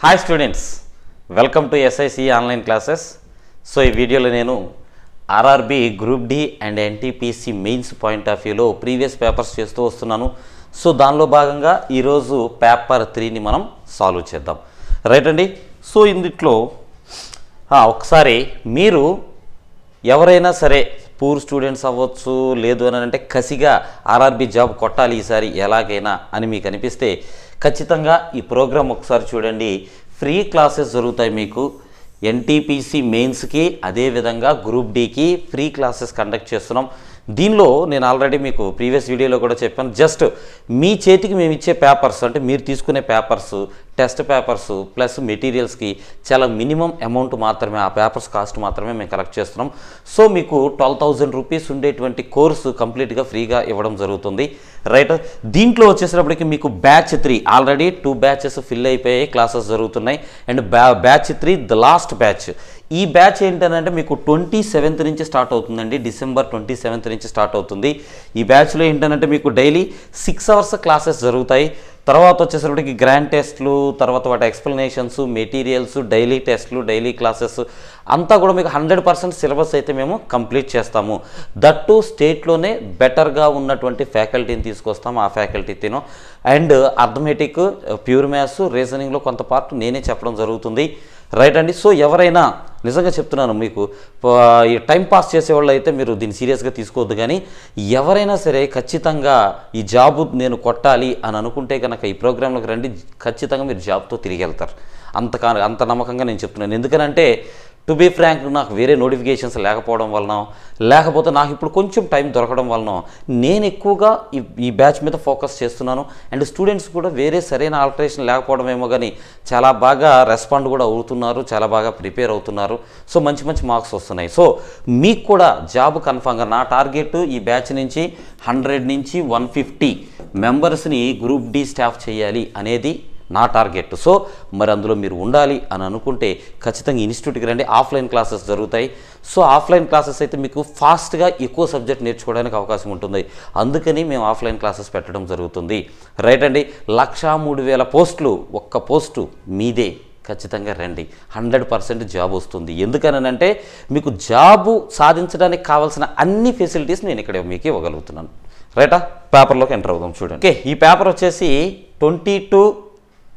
hi students welcome to SIC online classes so ఈ వీడియోలో నేను RRB group D and NTPC mains point of వ్యూలో previous papers చేస్తూ వస్తున్నాను సో దానిలో భాగంగా ఈరోజు పేపర్ త్రీని మనం సాల్వ్ చేద్దాం రైట్ అండి సో ఇందుట్లో ఒకసారి మీరు ఎవరైనా సరే పూర్ స్టూడెంట్స్ అవ్వచ్చు లేదు అని అంటే కసిగా ఆర్ఆర్బి జాబ్ కొట్టాలి ఈసారి ఎలాగైనా అని మీకు అనిపిస్తే ఖచ్చితంగా ఈ ప్రోగ్రాం ఒకసారి చూడండి ఫ్రీ క్లాసెస్ జరుగుతాయి మీకు ఎన్టీపీసీ మెయిన్స్కి అదేవిధంగా గ్రూప్ డీకి ఫ్రీ క్లాసెస్ కండక్ట్ చేస్తున్నాం దీనిలో నేను ఆల్రెడీ మీకు ప్రీవియస్ వీడియోలో కూడా చెప్పాను జస్ట్ మీ చేతికి మేము ఇచ్చే పేపర్స్ అంటే మీరు తీసుకునే పేపర్స్ టెస్ట్ పేపర్స్ ప్లస్ మెటీరియల్స్కి చాలా మినిమం అమౌంట్ మాత్రమే ఆ పేపర్స్ కాస్ట్ మాత్రమే మేము కలెక్ట్ చేస్తున్నాం సో మీకు ట్వెల్వ్ థౌజండ్ రూపీస్ ఉండేటువంటి కోర్సు కంప్లీట్గా ఫ్రీగా ఇవ్వడం జరుగుతుంది రైట్ దీంట్లో వచ్చేసినప్పటికి మీకు batch three already two batches fill అయిపోయాయి క్లాసెస్ జరుగుతున్నాయి and batch three the last batch ఈ బ్యాచ్ ఏంటంటే మీకు ట్వంటీ సెవెంత్ నుంచి స్టార్ట్ అవుతుందండి డిసెంబర్ ట్వంటీ సెవెంత్ నుంచి స్టార్ట్ అవుతుంది ఈ బ్యాచ్లో ఏంటంటే మీకు డైలీ సిక్స్ అవర్స్ క్లాసెస్ జరుగుతాయి తర్వాత వచ్చేసరికి గ్రాండ్ టెస్ట్లు తర్వాత వాటి ఎక్స్ప్లెనేషన్స్ మెటీరియల్స్ డైలీ టెస్ట్లు డైలీ క్లాసెస్ అంతా కూడా మీకు హండ్రెడ్ పర్సెంట్ సిలబస్ అయితే మేము కంప్లీట్ చేస్తాము దట్టు స్టేట్లోనే బెటర్గా ఉన్నటువంటి ఫ్యాకల్టీని తీసుకొస్తాము ఆ ఫ్యాకల్టీతోనో అండ్ అర్థమెటిక్ ప్యూర్ మ్యాథ్స్ రీజనింగ్లో కొంత పార్ట్ నేనే చెప్పడం జరుగుతుంది రైట్ అండి సో ఎవరైనా నిజంగా చెప్తున్నాను మీకు టైం పాస్ చేసేవాళ్ళు అయితే మీరు దీన్ని సీరియస్గా తీసుకోవద్దు కానీ ఎవరైనా సరే ఖచ్చితంగా ఈ జాబు నేను కొట్టాలి అని అనుకుంటే కనుక ఈ ప్రోగ్రాంలోకి రండి ఖచ్చితంగా మీరు జాబ్తో తిరిగి వెళ్తారు అంత అంత నమ్మకంగా నేను చెప్తున్నాను ఎందుకనంటే టు బీ ఫ్రాంక్ నాకు వేరే నోటిఫికేషన్స్ లేకపోవడం వలన లేకపోతే నాకు ఇప్పుడు కొంచెం టైం దొరకడం వలన నేను ఎక్కువగా ఈ ఈ బ్యాచ్ మీద ఫోకస్ చేస్తున్నాను అండ్ స్టూడెంట్స్ కూడా వేరే సరైన ఆల్టరేషన్ లేకపోవడం ఏమో కానీ చాలా బాగా రెస్పాండ్ కూడా అవుతున్నారు చాలా బాగా ప్రిపేర్ అవుతున్నారు సో మంచి మంచి మార్క్స్ వస్తున్నాయి సో మీకు కూడా జాబ్ కన్ఫామ్గా నా టార్గెట్ ఈ బ్యాచ్ నుంచి హండ్రెడ్ నుంచి వన్ ఫిఫ్టీ మెంబర్స్ని గ్రూప్ డి స్టాఫ్ చేయాలి అనేది నా టార్గెట్ సో మరి అందులో మీరు ఉండాలి అని అనుకుంటే ఖచ్చితంగా ఇన్స్టిట్యూట్కి రండి ఆఫ్లైన్ క్లాసెస్ జరుగుతాయి సో ఆఫ్లైన్ క్లాసెస్ అయితే మీకు ఫాస్ట్గా ఎక్కువ సబ్జెక్ట్ నేర్చుకోవడానికి అవకాశం ఉంటుంది అందుకని మేము ఆఫ్లైన్ క్లాసెస్ పెట్టడం జరుగుతుంది రైట్ అండి లక్షా మూడు వేల పోస్టులు ఒక్క పోస్టు మీదే ఖచ్చితంగా రండి హండ్రెడ్ పర్సెంట్ జాబ్ వస్తుంది ఎందుకనంటే మీకు జాబు సాధించడానికి కావాల్సిన అన్ని ఫెసిలిటీస్ నేను ఇక్కడ మీకు ఇవ్వగలుగుతున్నాను రైటా పేపర్లోకి ఎంటర్ అవుదాం చూడండి ఓకే ఈ పేపర్ వచ్చేసి twenty two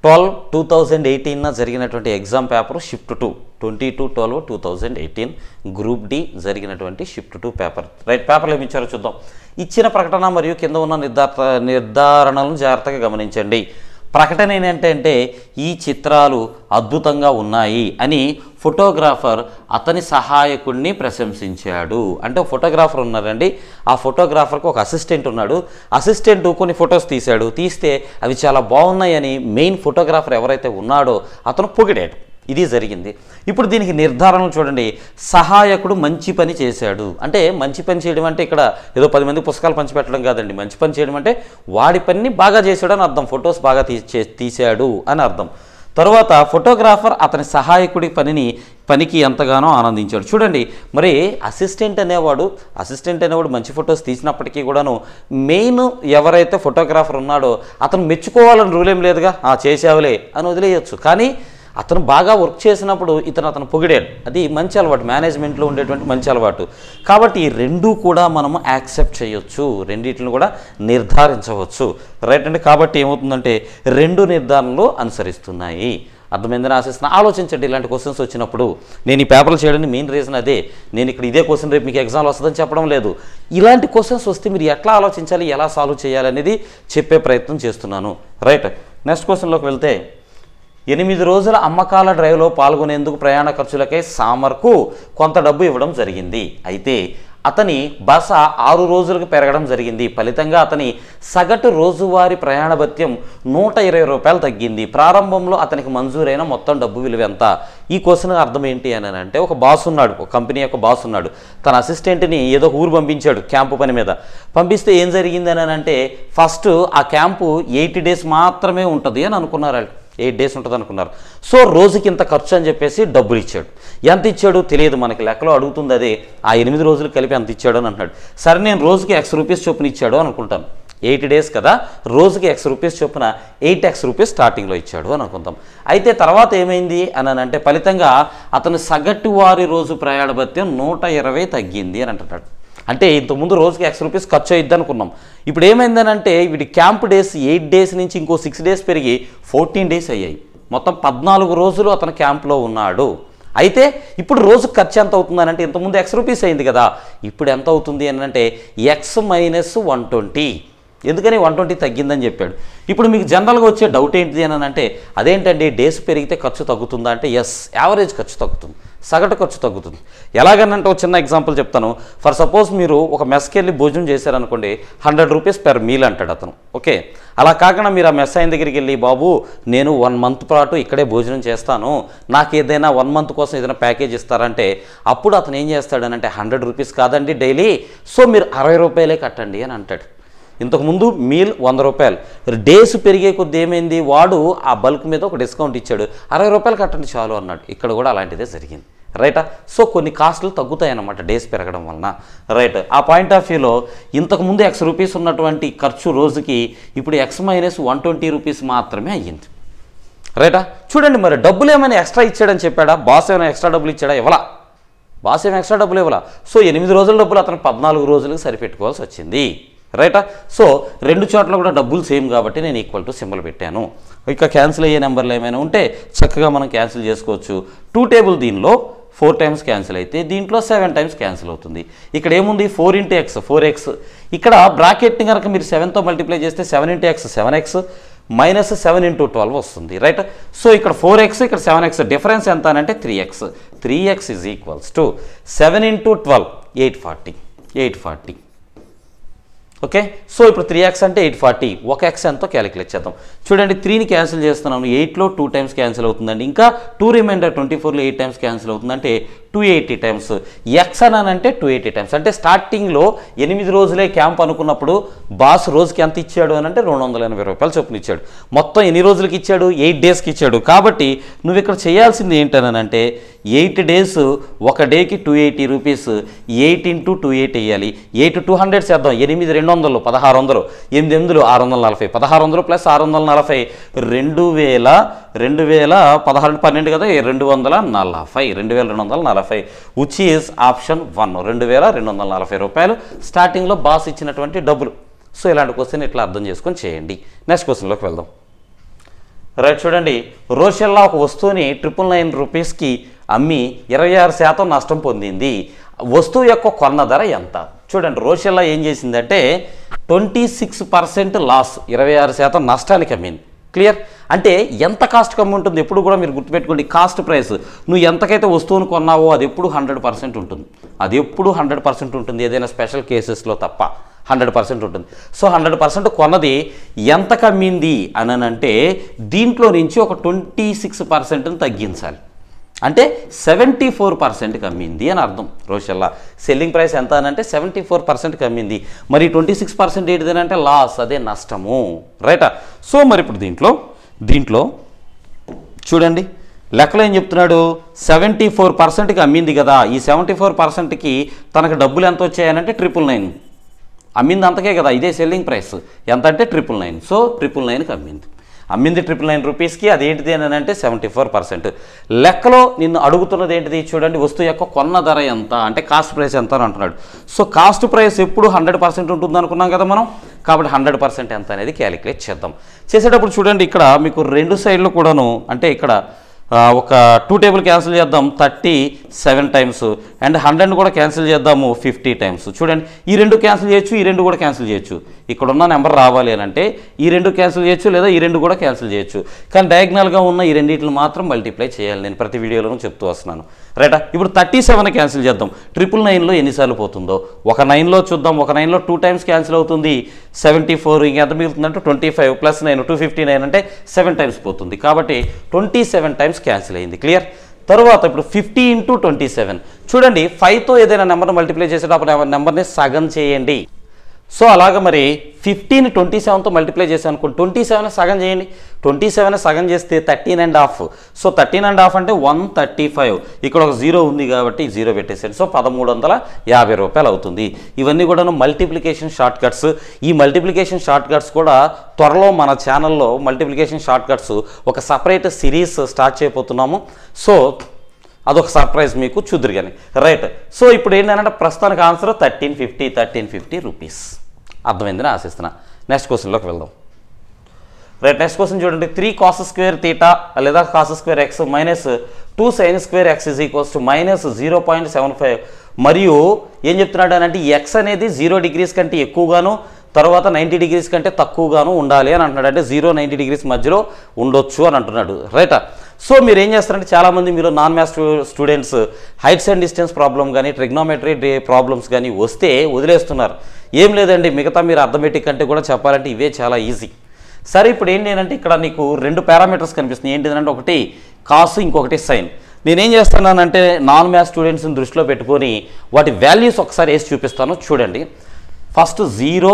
twelve two thousand ఎయిటీన్న జరిగినటువంటి exam paper shift two twenty two twelve two thousand eighteen group D జరిగినటువంటి షిఫ్ట్ టూ పేపర్ రైట్ పేపర్లు ఏమి ఇచ్చారో చూద్దాం ఇచ్చిన ప్రకటన మరియు కింద ఉన్న నిర్ధార నిర్ధారణలను జాగ్రత్తగా గమనించండి ప్రకటన ఏంటంటే ఈ చిత్రాలు అద్భుతంగా ఉన్నాయి అని ఫోటోగ్రాఫర్ అతని సహాయకుడిని ప్రశంసించాడు అంటే ఫోటోగ్రాఫర్ ఉన్నారండి ఆ ఫోటోగ్రాఫర్కి ఒక అసిస్టెంట్ ఉన్నాడు అసిస్టెంట్ కొన్ని ఫొటోస్ తీశాడు తీస్తే అవి చాలా బాగున్నాయని మెయిన్ ఫోటోగ్రాఫర్ ఎవరైతే ఉన్నాడో అతను పొగిడాడు ఇది జరిగింది ఇప్పుడు దీనికి నిర్ధారణ చూడండి సహాయకుడు మంచి పని చేశాడు అంటే మంచి పని చేయడం అంటే ఇక్కడ ఏదో పది మంది పుస్తకాలు పంచిపెట్టడం కాదండి మంచి పని చేయడం అంటే వాడి పనిని బాగా చేశాడు అని అర్థం ఫొటోస్ బాగా తీసాడు అని అర్థం తరువాత ఫోటోగ్రాఫర్ అతని సహాయకుడి పనిని పనికి ఎంతగానో ఆనందించాడు చూడండి మరి అసిస్టెంట్ అనేవాడు అసిస్టెంట్ అనేవాడు మంచి ఫొటోస్ తీసినప్పటికీ కూడాను మెయిన్ ఎవరైతే ఫోటోగ్రాఫర్ ఉన్నాడో అతను మెచ్చుకోవాలని రూలేం లేదుగా లేదుగా చేసావులే అని వదిలేయచ్చు కానీ అతను బాగా వర్క్ చేసినప్పుడు ఇతను అతను పొగిడాడు అది మంచి అలవాటు మేనేజ్మెంట్లో ఉండేటువంటి మంచి అలవాటు కాబట్టి ఈ రెండూ కూడా మనము యాక్సెప్ట్ చేయొచ్చు రెండింటిని కూడా నిర్ధారించవచ్చు రైట్ అండి కాబట్టి ఏమవుతుందంటే రెండు నిర్ధారణలు అనుసరిస్తున్నాయి అర్థమైందని ఆశిస్తున్నా ఆలోచించండి ఇలాంటి క్వశ్చన్స్ వచ్చినప్పుడు నేను ఈ పేపర్లు చేయడానికి మెయిన్ రీజన్ అదే నేను ఇక్కడ ఇదే క్వశ్చన్ రేపు మీకు ఎగ్జామ్లు వస్తుందని చెప్పడం లేదు ఇలాంటి క్వశ్చన్స్ వస్తే మీరు ఎట్లా ఆలోచించాలి ఎలా సాల్వ్ చేయాలి అనేది చెప్పే ప్రయత్నం చేస్తున్నాను రైట్ నెక్స్ట్ క్వశ్చన్లోకి వెళ్తే ఎనిమిది రోజుల అమ్మకాల డ్రైవ్లో పాల్గొనేందుకు ప్రయాణ ఖర్చులకై సామర్కు కొంత డబ్బు ఇవ్వడం జరిగింది అయితే అతని బస ఆరు రోజులకు పెరగడం జరిగింది ఫలితంగా అతని సగటు రోజువారి ప్రయాణ భత్యం నూట ఇరవై రూపాయలు తగ్గింది ప్రారంభంలో అతనికి మంజూరైన మొత్తం డబ్బు విలువ ఎంత ఈ క్వశ్చన్ అర్థం ఏంటి అని అంటే ఒక బాస్ ఉన్నాడు ఒక కంపెనీ యొక్క బాస్ ఉన్నాడు తన అసిస్టెంట్ని ఏదో ఊరు పంపించాడు క్యాంపు పని మీద పంపిస్తే ఏం జరిగింది అని అంటే ఫస్ట్ ఆ క్యాంపు ఎయిటీ డేస్ మాత్రమే ఉంటుంది అని అనుకున్నారు ఎయిట్ డేస్ ఉంటుంది అనుకున్నారు సో రోజుకి ఇంత ఖర్చు అని చెప్పేసి డబ్బులు ఇచ్చాడు ఎంత ఇచ్చాడో తెలియదు మనకి లెక్కలో అడుగుతుంది అదే ఆ ఎనిమిది రోజులు కలిపి ఎంత ఇచ్చాడు అని అంటున్నాడు సరే నేను రోజుకి ఎక్స్ రూపీస్ చొప్పున ఇచ్చాడు అనుకుంటాను ఎయిట్ డేస్ కదా రోజుకి ఎక్స్ రూపీస్ చొప్పున ఎయిట్ ఎక్స్ రూపీస్ స్టార్టింగ్లో ఇచ్చాడు అని అనుకుందాం అయితే తర్వాత ఏమైంది అని అంటే ఫలితంగా అతను సగటు వారి రోజు ప్రయాణ భత్యం నూట ఇరవై తగ్గింది అని అంటున్నాడు అంటే ఇంతకుముందు రోజుకి ఎక్స్ రూపీస్ ఖర్చు అయ్యిద్ది అనుకున్నాం ఇప్పుడు ఏమైందనంటే వీటి క్యాంప్ డేస్ ఎయిట్ డేస్ నుంచి ఇంకో సిక్స్ డేస్ పెరిగి ఫోర్టీన్ డేస్ అయ్యాయి మొత్తం పద్నాలుగు రోజులు అతను క్యాంప్లో ఉన్నాడు అయితే ఇప్పుడు రోజు ఖర్చు ఎంత అవుతుందని అంటే ఇంతకుముందు ఎక్స్ రూపీస్ అయింది కదా ఇప్పుడు ఎంత అవుతుంది అని అంటే ఎక్స్ మైనస్ వన్ ట్వంటీ ఎందుకని వన్ ట్వంటీ తగ్గిందని చెప్పాడు ఇప్పుడు మీకు జనరల్గా వచ్చే డౌట్ ఏంటిది అని అంటే అదేంటండి డేస్ పెరిగితే ఖర్చు తగ్గుతుందా అంటే ఎస్ యావరేజ్ ఖర్చు తగ్గుతుంది సగటు ఖర్చు తగ్గుతుంది ఎలాగనంటే ఒక చిన్న ఎగ్జాంపుల్ చెప్తాను ఫర్ సపోజ్ మీరు ఒక మెస్కి వెళ్ళి భోజనం చేశారనుకోండి హండ్రెడ్ రూపీస్ పెర్ మీల్ అంటాడు అతను ఓకే అలా కాకుండా మీరు ఆ మెస్ అయిన దగ్గరికి వెళ్ళి బాబు నేను వన్ మంత్ పాటు ఇక్కడే భోజనం చేస్తాను నాకు ఏదైనా వన్ మంత్ కోసం ఏదైనా ప్యాకేజ్ ఇస్తారంటే అప్పుడు అతను ఏం చేస్తాడనంటే హండ్రెడ్ రూపీస్ కాదండి డైలీ సో మీరు అరవై రూపాయలే కట్టండి అని అంటాడు ఇంతకుముందు మీల్ వంద రూపాయలు డేస్ పెరిగే కొద్ది ఏమైంది వాడు ఆ బల్క్ మీద ఒక డిస్కౌంట్ ఇచ్చాడు అరవై రూపాయలు కట్టండి చాలు అన్నాడు ఇక్కడ కూడా అలాంటిదే జరిగింది రైటా సో కొన్ని కాస్ట్లు తగ్గుతాయన్నమాట డేస్ పెరగడం వలన రైట్ ఆ పాయింట్ ఆఫ్ వ్యూలో ఇంతకుముందు ఎక్స్ రూపీస్ ఉన్నటువంటి ఖర్చు రోజుకి ఇప్పుడు x minus one twenty rupees మాత్రమే అయ్యింది రైటా చూడండి మరి డబ్బులు ఏమైనా ఎక్స్ట్రా ఇచ్చాడని చెప్పాడా బాస్ ఏమైనా ఎక్స్ట్రా డబ్బులు ఇచ్చాడా ఇవ్వలా బాస్ ఏమైనా ఎక్స్ట్రా డబ్బులు ఇవ్వలా సో ఎనిమిది రోజుల డబ్బులు అతను పద్నాలుగు రోజులకు సరిపెట్టుకోవాల్సి వచ్చింది రైటా సో రెండు చోట్ల కూడా డబ్బులు సేమ్ కాబట్టి నేను ఈక్వల్ టు సింబల్ పెట్టాను ఇక క్యాన్సిల్ అయ్యే నెంబర్లు ఏమైనా ఉంటే చక్కగా మనం క్యాన్సిల్ చేసుకోవచ్చు టూ టేబుల్ దీనిలో ఫోర్ టైమ్స్ క్యాన్సిల్ అయితే దీంట్లో సెవెన్ టైమ్స్ క్యాన్సిల్ అవుతుంది ఇక్కడ ఏముంది four into x four x ఇక్కడ బ్రాకెట్ని కనుక మీరు సెవెన్తో మల్టిప్లై చేస్తే seven into x seven x minus seven into twelve వస్తుంది రైట్ సో ఇక్కడ ఫోర్ ఎక్స్ ఇక్కడ సెవెన్ ఎక్స్ డిఫరెన్స్ ఎంత అంటే three x three x is equals to seven into twelve eight forty eight forty okay so ఇప్పుడు three axe అంటే eight forty ఒక x ఎంతో calculate చేద్దాం చూడండి త్రీని క్యాన్సిల్ చేస్తున్నాను ఎయిట్లో టూ టైమ్స్ క్యాన్సిల్ అవుతుందండి ఇంకా టూ రిమైండర్ ట్వంటీ ఫోర్లో ఎయిట్ టైమ్స్ క్యాన్సిల్ అవుతుందంటే టూ ఎయిటీ టైమ్స్ ఎక్స్ అని అంటే టూ ఎయిటీ టైమ్స్ అంటే స్టార్టింగ్లో ఎనిమిది రోజులే క్యాంప్ అనుకున్నప్పుడు బాస్ రోజుకి ఎంత ఇచ్చాడు అని అంటే రెండు వందల ఎనభై రూపాయలు చొప్పున ఇచ్చాడు మొత్తం ఎన్ని రోజులకి ఇచ్చాడు ఎయిట్ డేస్కి ఇచ్చాడు కాబట్టి నువ్వు ఇక్కడ చేయాల్సింది ఏంటని అంటే ఎయిట్ డేస్ ఒక డేకి two eighty rupees eight into two eight వేయాలి ఎయిట్ టూ హండ్రెడ్ చేద్దాం ఎనిమిది రెండు వందలు పదహారు వందలు ఎనిమిది ఎనిమిదిలు ఆరు వందల నలభై పదహారు వందలు ప్లస్ ఆరు వందల నలభై రెండు వేల రెండు వేల పదహారు పన్నెండు కదా రెండు వందల నలభై రెండు వేల రెండు వందల నలభై ఉచ్ ఈజ్ ఆప్షన్ వన్ రెండు వేల రెండు వందల నలభై రూపాయలు స్టార్టింగ్లో బాస్ ఇచ్చినటువంటి డబ్బులు సో ఇలాంటి క్వశ్చన్ ఇట్లా అర్థం చేసుకొని చేయండి నెక్స్ట్ క్వశ్చన్లోకి వెళ్దాం రైట్ చూడండి రోషల్లా ఒక వస్తువుని ట్రిపుల్ నైన్ రూపీస్కి అమ్మి ఇరవై ఆరు శాతం నష్టం పొందింది వస్తువు యొక్క కొన్న ధర ఎంత చూడండి రోషల్లా ఏం చేసిందంటే ట్వంటీ సిక్స్ పర్సెంట్ లాస్ ఇరవై ఆరు శాతం నష్టానికి అమ్మింది క్లియర్ అంటే ఎంత కాస్ట్ కమ్మి ఉంటుంది ఎప్పుడు కూడా మీరు గుర్తుపెట్టుకోండి కాస్ట్ ప్రైస్ నువ్వు ఎంతకైతే వస్తువును కొన్నావో అది ఎప్పుడు హండ్రెడ్ పర్సెంట్ ఉంటుంది అది ఎప్పుడు హండ్రెడ్ పర్సెంట్ ఉంటుంది ఏదైనా స్పెషల్ కేసెస్లో తప్ప హండ్రెడ్ పర్సెంట్ ఉంటుంది సో హండ్రెడ్ పర్సెంట్ కొన్నది ఎంత కమ్మింది అని అంటే దీంట్లో నుంచి ఒక ట్వంటీ సిక్స్ తగ్గించాలి అంటే సెవెంటీ ఫోర్ పర్సెంట్ కమ్మింది అని అర్థం రోషల్లా సెల్లింగ్ ప్రైస్ ఎంత అంటే సెవెంటీ ఫోర్ పర్సెంట్ కమ్మింది మరి ట్వంటీ సిక్స్ పర్సెంట్ అంటే లాస్ అదే నష్టము రైటా సో మరి ఇప్పుడు దీంట్లో దీంట్లో చూడండి లెక్కలో ఏం చెప్తున్నాడు సెవెంటీ ఫోర్ పర్సెంట్కి అమ్మింది కదా ఈ సెవెంటీ ఫోర్ పర్సెంట్కి తనకు డబ్బులు ఎంత వచ్చాయనంటే ట్రిపుల్ నైన్ అమ్మింది అంతకే కదా ఇదే సెల్లింగ్ ప్రైస్ ఎంత అంటే ట్రిపుల్ నైన్ సో ట్రిపుల్ నైన్కి అమ్మింది అమ్మింది ట్రిపుల్ నైన్ రూపీస్కి అదేంటిది అని అంటే సెవెంటీ ఫోర్ పర్సెంట్ లెక్కలో నిన్ను అడుగుతున్నది ఏంటిది చూడండి వస్తువు యొక్క కొన్న ధర ఎంత అంటే కాస్ట్ ప్రైస్ ఎంత అని అంటున్నాడు సో కాస్ట్ ప్రైస్ ఎప్పుడు హండ్రెడ్ పర్సెంట్ ఉంటుంది అనుకున్నాం కదా మనం కాబట్టి హండ్రెడ్ పర్సెంట్ ఎంత అనేది క్యాలిక్యులేట్ చేద్దాం చేసేటప్పుడు చూడండి ఇక్కడ మీకు రెండు సైడ్లు కూడాను అంటే ఇక్కడ ఒక టూ టేబుల్ క్యాన్సిల్ చేద్దాం thirty seven times and hundred కూడా క్యాన్సిల్ చేద్దాము ఫిఫ్టీ టైమ్స్ చూడండి ఈ రెండు క్యాన్సిల్ చేయొచ్చు ఈ రెండు కూడా క్యాన్సిల్ చేయొచ్చు ఇక్కడున్న నెంబర్ రావాలి అని అంటే ఈ రెండు క్యాన్సిల్ చేయొచ్చు లేదా ఈ రెండు కూడా క్యాన్సిల్ చేయొచ్చు కానీ డయాగ్నల్గా ఉన్న ఈ రెండింటిని మాత్రం మల్టిప్లై చేయాలి నేను ప్రతి వీడియోలోనూ చెప్తూ వస్తున్నాను రైటా ఇప్పుడు థర్టీ సెవెన్ క్యాన్సిల్ చేద్దాం ట్రిపుల్ నైన్లో ఎన్నిసార్లు పోతుందో ఒక నైన్లో చూద్దాం ఒక నైన్లో టూ టైమ్స్ క్యాన్సిల్ అవుతుంది సెవెంటీ ఫోర్ ఇంకెంత మిగులుతుందంటే twenty five plus nine two fifty nine అంటే సెవెన్ టైమ్స్ పోతుంది కాబట్టి ట్వంటీ సెవెన్ టైమ్స్ క్యాన్సిల్ అయింది క్లియర్ తర్వాత ఇప్పుడు ఫిఫ్టీ ఇంటూ ట్వంటీ సెవెన్ చూడండి ఫైవ్తో ఏదైనా నెంబర్ మల్టిప్లై చేసేటప్పుడు నెంబర్ని సగం చేయండి సో అలాగ మరి ఫిఫ్టీన్ ట్వంటీ సెవెన్తో మల్టిప్లై చేసాను అనుకోండి ట్వంటీ సెవెన్ సగం చేయండి ట్వంటీ సెవెన్ సగం చేస్తే thirteen and half so thirteen and half అంటే వన్ థర్టీ ఫైవ్ ఇక్కడ ఒక జీరో ఉంది కాబట్టి జీరో పెట్టేసాడు సో పదమూడు వందల యాభై రూపాయలు అవుతుంది ఇవన్నీ కూడా మల్టిప్లికేషన్ షార్ట్ కట్స్ ఈ మల్టిప్లికేషన్ షార్ట్ కట్స్ కూడా త్వరలో మన ఛానల్లో మల్టిప్లికేషన్ షార్ట్ కట్స్ ఒక సపరేట్ సిరీస్ స్టార్ట్ చేయబోతున్నాము సో అదొక సర్ప్రైజ్ మీకు చూద్దరు కానీ రైట్ సో ఇప్పుడు ఏంటంటే ప్రస్తుతానికి answer thirteen fifty thirteen fifty rupees అర్థమైందని ఆశిస్తున్నా నెక్స్ట్ క్వశ్చన్లోకి వెళ్దాం రైట్ నెక్స్ట్ క్వశ్చన్ చూడండి త్రీ కాస్ స్క్వేర్ తీటా లేదా cos square x minus two sine square x is equals to minus zero point seven five మరియు ఏం చెప్తున్నాడు అని అంటే ఎక్స్ అనేది జీరో డిగ్రీస్ కంటే ఎక్కువగాను తర్వాత నైంటీ డిగ్రీస్ కంటే తక్కువగాను ఉండాలి అని అంటున్నాడు అంటే జీరో నైంటీ డిగ్రీస్ మధ్యలో ఉండొచ్చు అని అంటున్నాడు రైటా సో మీరు ఏం చేస్తారంటే చాలామంది మీరు non maths students heights and distance problem కానీ ట్రిగ్నోమెట్రీ ప్రాబ్లమ్స్ కానీ వస్తే వదిలేస్తున్నారు ఏం లేదండి మిగతా మీరు అర్థమెటిక్ అంటే కూడా చెప్పాలంటే ఇవే చాలా ఈజీ సరే ఇప్పుడు ఏంటి అంటే ఇక్కడ నీకు రెండు పారామీటర్స్ కనిపిస్తున్నాయి ఏంటిదంటే ఒకటి కాసు ఇంకొకటి సైన్ నేనేం చేస్తున్నానంటే నాన్ మ్యాథ్స్ స్టూడెంట్స్ని దృష్టిలో పెట్టుకొని వాటి వాల్యూస్ ఒకసారి వేసి చూపిస్తాను చూడండి ఫస్ట్ జీరో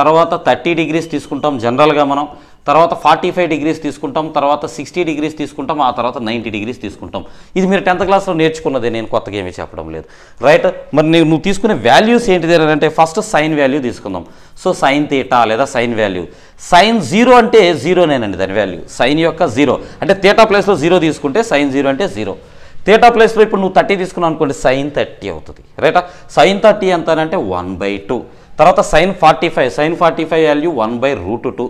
తర్వాత థర్టీ డిగ్రీస్ తీసుకుంటాం జనరల్గా మనం తర్వాత ఫార్టీ ఫైవ్ డిగ్రీస్ తీసుకుంటాం తర్వాత సిక్స్టీ డిగ్రీస్ తీసుకుంటాం ఆ తర్వాత నైంటీ డిగ్రీస్ తీసుకుంటాం ఇది మీరు టెన్త్ క్లాస్లో నేర్చుకున్నదే నేను కొత్తగా ఏమీ చెప్పడం లేదు రైట్ మరి నేను నువ్వు తీసుకునే వాల్యూస్ ఏంటిది అంటే ఫస్ట్ సైన్ వాల్యూ తీసుకుందాం సో సైన్ తీటా లేదా సైన్ వాల్యూ సైన్ జీరో అంటే జీరోనేనండి దాని వాల్యూ సైన్ యొక్క జీరో అంటే తేటా ప్లేస్లో జీరో తీసుకుంటే సైన్ జీరో అంటే జీరో తేటా ప్లేస్లో ఇప్పుడు నువ్వు థర్టీ తీసుకున్నావు అనుకోండి సైన్ థర్టీ అవుతుంది రైటా సైన్ థర్టీ ఎంత అంటే వన్ బై టూ తర్వాత sine forty five sine forty five value one by root two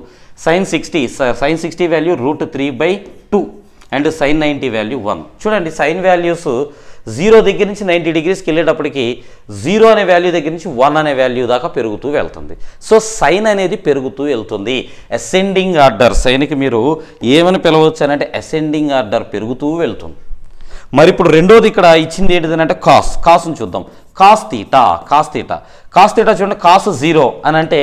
sine sixty sine sixty value root three by two and sine ninety value one చూడండి sine values zero దగ్గర నుంచి ninety డిగ్రీస్కి వెళ్ళేటప్పటికి zero అనే value దగ్గర నుంచి one అనే value దాకా పెరుగుతూ వెళ్తుంది సో సైన్ అనేది పెరుగుతూ వెళ్తుంది అసెండింగ్ ఆర్డర్ సైన్కి మీరు ఏమని పిలవచ్చు అంటే అసెండింగ్ ఆర్డర్ పెరుగుతూ వెళ్తుంది మరి ఇప్పుడు రెండోది ఇక్కడ ఇచ్చింది ఏంటిది అంటే కాస్ కాస్ని చూద్దాం cos theta cos theta cos theta చూడండి కాస్ జీరో అని అంటే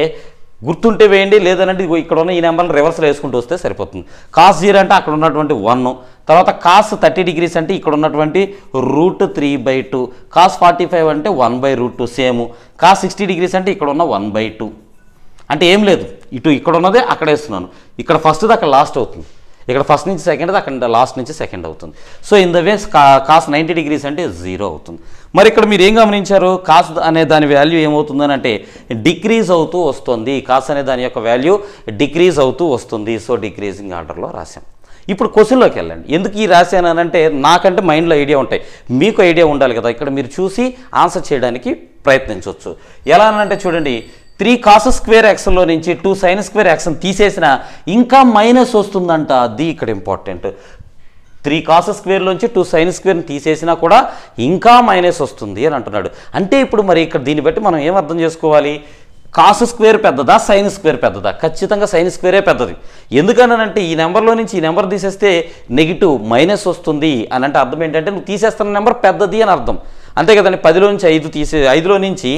గుర్తుంటే వేయండి లేదనంటే ఇక్కడ ఉన్న ఈ నెంబర్ని రివర్స్లో వేసుకుంటూ వస్తే సరిపోతుంది కాస్ జీరో అంటే అక్కడ ఉన్నటువంటి వన్ తర్వాత కాస్ థర్టీ డిగ్రీస్ అంటే ఇక్కడ ఉన్నటువంటి root three by two cos forty five అంటే one by root two same cos sixty degrees అంటే ఇక్కడ ఉన్న వన్ బై టూ అంటే ఏం లేదు ఇటు ఇక్కడ ఉన్నదే అక్కడ వేస్తున్నాను ఇక్కడ ఫస్ట్ది అక్కడ లాస్ట్ అవుతుంది ఇక్కడ ఫస్ట్ నుంచి సెకండ్ అక్కడ లాస్ట్ నుంచి సెకండ్ అవుతుంది so in the ways cos ninety degrees అంటే జీరో అవుతుంది మరి ఇక్కడ మీరు ఏం గమనించారు కాస్ అనే దాని వాల్యూ ఏమవుతుందని అంటే డిక్రీజ్ అవుతూ వస్తుంది కాస్ అనే దాని యొక్క వాల్యూ డిక్రీజ్ అవుతూ వస్తుంది సో డిక్రీజింగ్ ఆర్డర్లో రాశాం ఇప్పుడు క్వశ్చన్లోకి వెళ్ళండి ఎందుకు ఈ రాశానంటే నాకంటే మైండ్లో ఐడియా ఉంటాయి మీకు ఐడియా ఉండాలి కదా ఇక్కడ మీరు చూసి ఆన్సర్ చేయడానికి ప్రయత్నించవచ్చు ఎలా అంటే చూడండి త్రీ కాస్ స్క్వేర్ యాక్సన్లో నుంచి టూ సైన్ స్క్వేర్ యాక్సన్ తీసేసిన ఇంకా మైనస్ వస్తుందంట అది ఇక్కడ ఇంపార్టెంట్ త్రీ కాస్ స్క్వేర్లోంచి టూ సైన్ స్క్వేర్ని తీసేసినా కూడా ఇంకా మైనస్ వస్తుంది అని అంటున్నాడు అంటే ఇప్పుడు మరి ఇక్కడ దీన్ని బట్టి మనం ఏం అర్థం చేసుకోవాలి కాస్ స్క్వేర్ పెద్దదా సైన్ స్క్వేర్ పెద్దదా ఖచ్చితంగా సైన్ స్క్వేరే పెద్దది ఎందుకనంటే ఈ నెంబర్లో నుంచి ఈ నెంబర్ తీసేస్తే నెగిటివ్ మైనస్ వస్తుంది అని అంటే అర్థం ఏంటంటే నువ్వు తీసేస్తున్న నెంబర్ పెద్దది అని అర్థం అంతే కదండి పదిలో నుంచి ఐదు తీసే ఐదులో నుంచి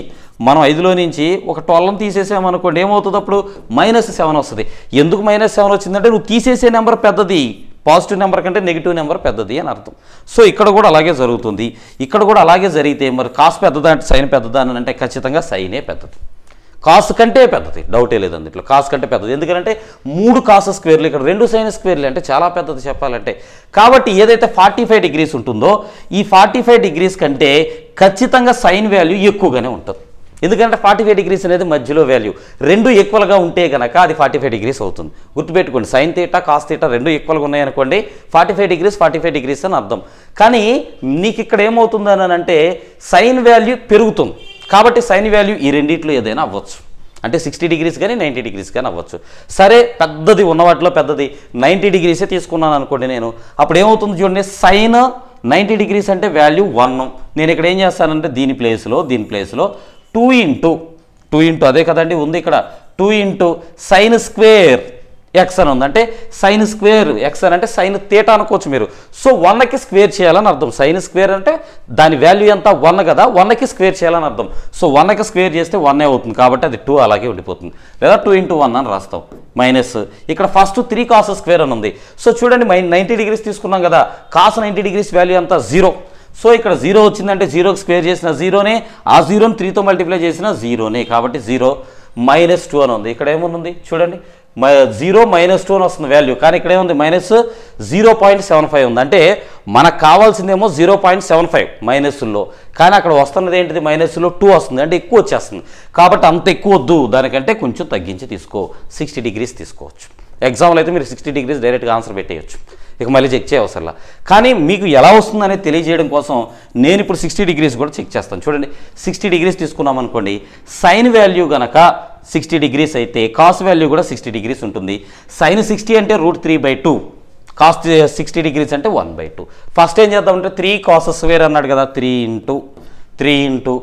మనం ఐదులో నుంచి ఒక ట్వెల్వ్ని తీసేసామనుకోండి ఏమవుతుంది అప్పుడు మైనస్ సెవెన్ వస్తుంది ఎందుకు మైనస్ సెవెన్ వచ్చిందంటే నువ్వు తీసేసే నెంబర్ పెద్దది పాజిటివ్ నెంబర్ కంటే నెగిటివ్ నెంబర్ పెద్దది అని అర్థం సో ఇక్కడ కూడా అలాగే జరుగుతుంది ఇక్కడ కూడా అలాగే జరిగితే మరి కాస్ పెద్దదా అంటే సైన్ పెద్దదా అని అంటే ఖచ్చితంగా సైనే పెద్దది కాస్ కంటే పెద్దది డౌటే లేదు ఇట్లా కాస్ కంటే పెద్దది ఎందుకంటే మూడు కాస్ స్క్వేర్లు ఇక్కడ రెండు సైన్ స్క్వేర్లు అంటే చాలా పెద్దది చెప్పాలంటే కాబట్టి ఏదైతే ఫార్టీ ఫైవ్ డిగ్రీస్ ఉంటుందో ఈ ఫార్టీ ఫైవ్ డిగ్రీస్ కంటే ఖచ్చితంగా సైన్ వాల్యూ ఎక్కువగానే ఉంటుంది ఎందుకంటే ఫార్టీ ఫైవ్ డిగ్రీస్ అనేది మధ్యలో వాల్యూ రెండు ఈక్వల్గా ఉంటే కనుక అది ఫార్టీ ఫైవ్ డిగ్రీస్ అవుతుంది గుర్తుపెట్టుకోండి సైన్ తీట కాస్ తీట రెండు ఈక్వల్గా ఉన్నాయనుకోండి forty five degrees forty five degrees అని అర్థం కానీ నీకు ఇక్కడ ఏమవుతుందని అంటే సైన్ వాల్యూ పెరుగుతుంది కాబట్టి సైన్ వాల్యూ ఈ రెండిట్లో ఏదైనా అవ్వచ్చు అంటే సిక్స్టీ డిగ్రీస్ కానీ నైంటీ డిగ్రీస్ కానీ అవ్వచ్చు సరే పెద్దది ఉన్న వాటిలో పెద్దది నైంటీ డిగ్రీసే తీసుకున్నాను అనుకోండి నేను అప్పుడు ఏమవుతుంది చూడండి సైన్ నైంటీ డిగ్రీస్ అంటే వాల్యూ వన్ నేను ఇక్కడ ఏం చేస్తానంటే దీని ప్లేస్లో దీని ప్లేస్లో టూ ఇంటూ టూ ఇంటూ అదే కదండి ఉంది ఇక్కడ two into sine square x అని ఉంది అంటే సైన్ స్క్వేర్ ఎక్స్ అని అంటే సైన్ తేటా అనుకోవచ్చు మీరు సో వన్కి స్క్వేర్ చేయాలని అర్థం సైన్ స్క్వేర్ అంటే దాని వాల్యూ ఎంత వన్ కదా వన్కి స్క్వేర్ చేయాలని అర్థం సో వన్కి స్క్వేర్ చేస్తే వన్నే అవుతుంది కాబట్టి అది టూ అలాగే ఉండిపోతుంది లేదా టూ ఇంటూ వన్ అని రాస్తాం మైనస్ ఇక్కడ ఫస్ట్ త్రీ కాస్ స్క్వేర్ అని ఉంది సో చూడండి మై నైంటీ డిగ్రీస్ తీసుకున్నాం కదా కాస్ నైంటీ డిగ్రీస్ వాల్యూ అంతా జీరో సో ఇక్కడ జీరో వచ్చిందంటే జీరోకి స్క్వేర్ చేసిన జీరోనే ఆ జీరోని త్రీతో మల్టిప్లై చేసిన జీరోనే కాబట్టి జీరో మైనస్ టూ అని ఉంది ఇక్కడ ఏమున్నది చూడండి జీరో మైనస్ టూ అని వస్తుంది వాల్యూ కానీ ఇక్కడ ఏముంది minus zero point seven five ఉంది అంటే మనకు కావాల్సిందేమో జీరో పాయింట్ సెవెన్ ఫైవ్ మైనస్లో కానీ అక్కడ వస్తున్నది ఏంటిది మైనస్లో టూ వస్తుంది అంటే ఎక్కువ వచ్చేస్తుంది కాబట్టి అంత ఎక్కువ వద్దు దానికంటే కొంచెం తగ్గించి తీసుకో సిక్స్టీ డిగ్రీస్ తీసుకోవచ్చు ఎగ్జామ్లో అయితే మీరు సిక్స్టీ డిగ్రీస్ డైరెక్ట్గా ఆన్సర్ పెట్టేయచ్చు ఇక మళ్ళీ చెక్ చేయవసరం కానీ మీకు ఎలా వస్తుందనేది తెలియజేయడం కోసం నేను ఇప్పుడు సిక్స్టీ డిగ్రీస్ కూడా చెక్ చేస్తాను చూడండి సిక్స్టీ డిగ్రీస్ తీసుకున్నాం అనుకోండి సైన్ వాల్యూ కనుక సిక్స్టీ డిగ్రీస్ అయితే కాస్ వాల్యూ కూడా సిక్స్టీ డిగ్రీస్ ఉంటుంది సైన్ సిక్స్టీ అంటే root three by two cos sixty degrees అంటే వన్ బై టూ ఫస్ట్ ఏం చేద్దామంటే త్రీ కాస్ స్క్వేర్ అన్నాడు కదా three into three into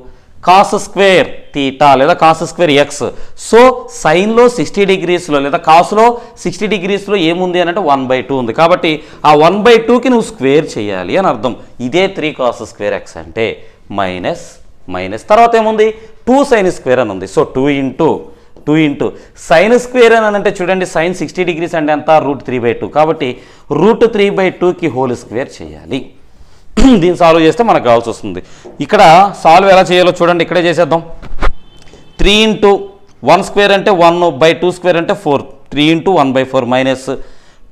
cos square theta లేదా కాస్ స్క్వేర్ ఎక్స్ సో సైన్లో సిక్స్టీ డిగ్రీస్లో లేదా కాసులో సిక్స్టీ డిగ్రీస్లో ఏముంది అని అంటే వన్ బై టూ ఉంది కాబట్టి ఆ వన్ బై టూకి నువ్వు స్క్వేర్ చేయాలి అని అర్థం ఇదే త్రీ కాస్ స్క్వేర్ ఎక్స్ అంటే మైనస్ మైనస్ తర్వాత ఏముంది టూ సైన్ స్క్వేర్ అని ఉంది so two into two into sine square అని అంటే చూడండి సైన్ సిక్స్టీ డిగ్రీస్ అంటే ఎంత రూట్ త్రీ బై టూ కాబట్టి రూట్ త్రీ బై టూకి హోల్ స్క్వేర్ చేయాలి దీన్ని సాల్వ్ చేస్తే మనకు కావాల్సి వస్తుంది ఇక్కడ సాల్వ్ ఎలా చేయాలో చూడండి ఇక్కడే చేసేద్దాం త్రీ ఇంటూ వన్ స్క్వేర్ అంటే వన్ బై టూ స్క్వేర్ అంటే four three into one by four minus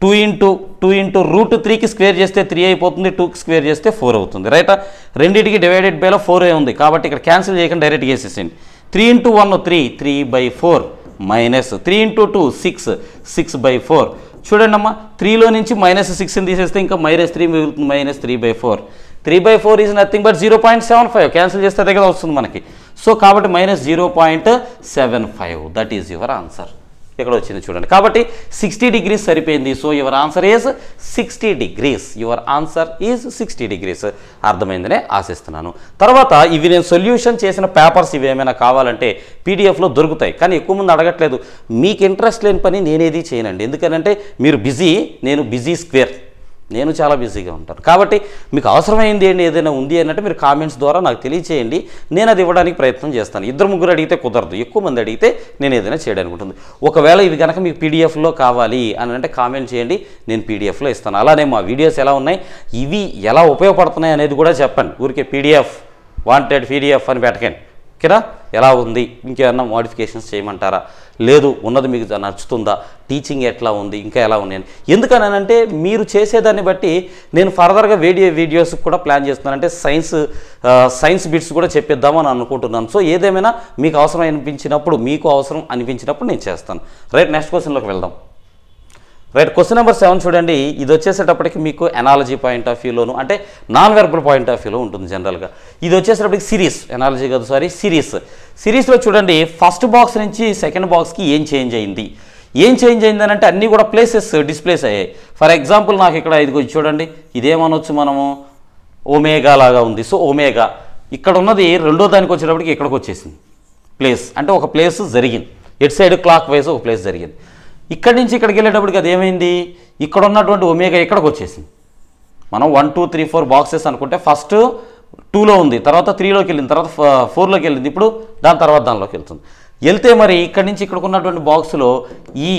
two into two into root త్రీకి స్క్వేర్ చేస్తే త్రీ అయిపోతుంది టూకి స్క్వేర్ చేస్తే ఫోర్ అవుతుంది రైట్ రెండింటికి డివైడెడ్ బైలో ఫోర్ ఉంది కాబట్టి ఇక్కడ క్యాన్సిల్ చేయకుండా డైరెక్ట్గా చేసేసేయండి three into one three three by four minus three into two six six by four చూడండి అమ్మా త్రీలో నుంచి మైనస్ సిక్స్ని తీసేస్తే ఇంకా మైనస్ త్రీ మిగులుతుంది minus three by four three by four is nothing but zero point seven five cancel చేస్తే దగ్గర వస్తుంది మనకి సో కాబట్టి minus zero point seven five that is your answer ఇక్కడ వచ్చింది చూడండి కాబట్టి సిక్స్టీ డిగ్రీస్ సరిపోయింది so your answer is sixty degrees your answer is sixty degrees అర్థమైందనే ఆశిస్తున్నాను తర్వాత ఇవి నేను సొల్యూషన్ చేసిన పేపర్స్ ఇవి ఏమైనా కావాలంటే పీడిఎఫ్లో దొరుకుతాయి కానీ ఎక్కువ మంది అడగట్లేదు మీకు ఇంట్రెస్ట్ లేని పని నేనేది చేయనండి ఎందుకనంటే మీరు బిజీ నేను బిజీ స్క్వేర్ నేను చాలా బిజీగా ఉంటాను కాబట్టి మీకు అవసరమైంది ఏంటి ఏదైనా ఉంది అన్నట్టు మీరు కామెంట్స్ ద్వారా నాకు తెలియచేయండి నేను అది ఇవ్వడానికి ప్రయత్నం చేస్తాను ఇద్దరు ముగ్గురు అడిగితే కుదరదు ఎక్కువ మంది అడిగితే నేను ఏదైనా చేయడానికి ఉంటుంది ఒకవేళ ఇవి కనుక మీకు పీడిఎఫ్లో కావాలి అని అంటే కామెంట్ చేయండి నేను పీడిఎఫ్లో ఇస్తాను అలానే మా వీడియోస్ ఎలా ఉన్నాయి ఇవి ఎలా ఉపయోగపడుతున్నాయి అనేది కూడా చెప్పండి ఊరికే పీడిఎఫ్ వాంటెడ్ పీడిఎఫ్ అని పెట్టకండి ఓకేనా ఎలా ఉంది ఇంకేమన్నా మోడిఫికేషన్స్ చేయమంటారా లేదు ఉన్నది మీకు నచ్చుతుందా టీచింగ్ ఎట్లా ఉంది ఇంకా ఎలా ఉన్నాయని ఎందుకనంటే మీరు చేసేదాన్ని బట్టి నేను ఫర్దర్గా వీడియో వీడియోస్ కూడా ప్లాన్ చేస్తున్నాను అంటే సైన్స్ సైన్స్ బిట్స్ కూడా చెప్పిద్దామని అనుకుంటున్నాను సో ఏదేమైనా మీకు అవసరం అనిపించినప్పుడు మీకు అవసరం అనిపించినప్పుడు నేను చేస్తాను రైట్ నెక్స్ట్ క్వశ్చన్లోకి వెళ్దాం రైట్ క్వశ్చన్ నెంబర్ సెవెన్ చూడండి ఇది వచ్చేసేటప్పటికి మీకు ఎనాలజీ పాయింట్ ఆఫ్ వ్యూలోను అంటే నాన్ వెర్బల్ పాయింట్ ఆఫ్ వ్యూలో ఉంటుంది జనరల్గా ఇది వచ్చేసేటప్పటికి సిరీస్ ఎనాలజీ కాదు సారీ సిరీస్ సిరీస్లో చూడండి ఫస్ట్ బాక్స్ నుంచి సెకండ్ బాక్స్కి ఏం చేంజ్ అయింది ఏం చేంజ్ అయింది అని అంటే అన్నీ కూడా ప్లేసెస్ డిస్ప్లేస్ అయ్యాయి ఫర్ ఎగ్జాంపుల్ నాకు ఇక్కడ ఇది చూడండి ఇదేమనొచ్చు మనము ఒమేగా లాగా ఉంది సో ఒమేగా ఇక్కడ ఉన్నది రెండో దానికి వచ్చేటప్పటికి ఇక్కడికి వచ్చేసింది ప్లేస్ అంటే ఒక ప్లేస్ జరిగింది ఎటు సైడ్ క్లాక్ వైజ్ ఒక ప్లేస్ జరిగింది ఇక్కడి నుంచి ఇక్కడికి వెళ్ళేటప్పటికి అది ఏమైంది ఇక్కడ ఉన్నటువంటి ఒమేగా ఇక్కడికి వచ్చేసింది మనం one two three four boxes అనుకుంటే ఫస్ట్ టూలో ఉంది తర్వాత త్రీలోకి వెళ్ళింది తర్వాత ఫోర్లోకి వెళ్ళింది ఇప్పుడు దాని తర్వాత దానిలోకి వెళ్తుంది వెళ్తే మరి ఇక్కడి నుంచి ఇక్కడికి ఉన్నటువంటి బాక్స్లో ఈ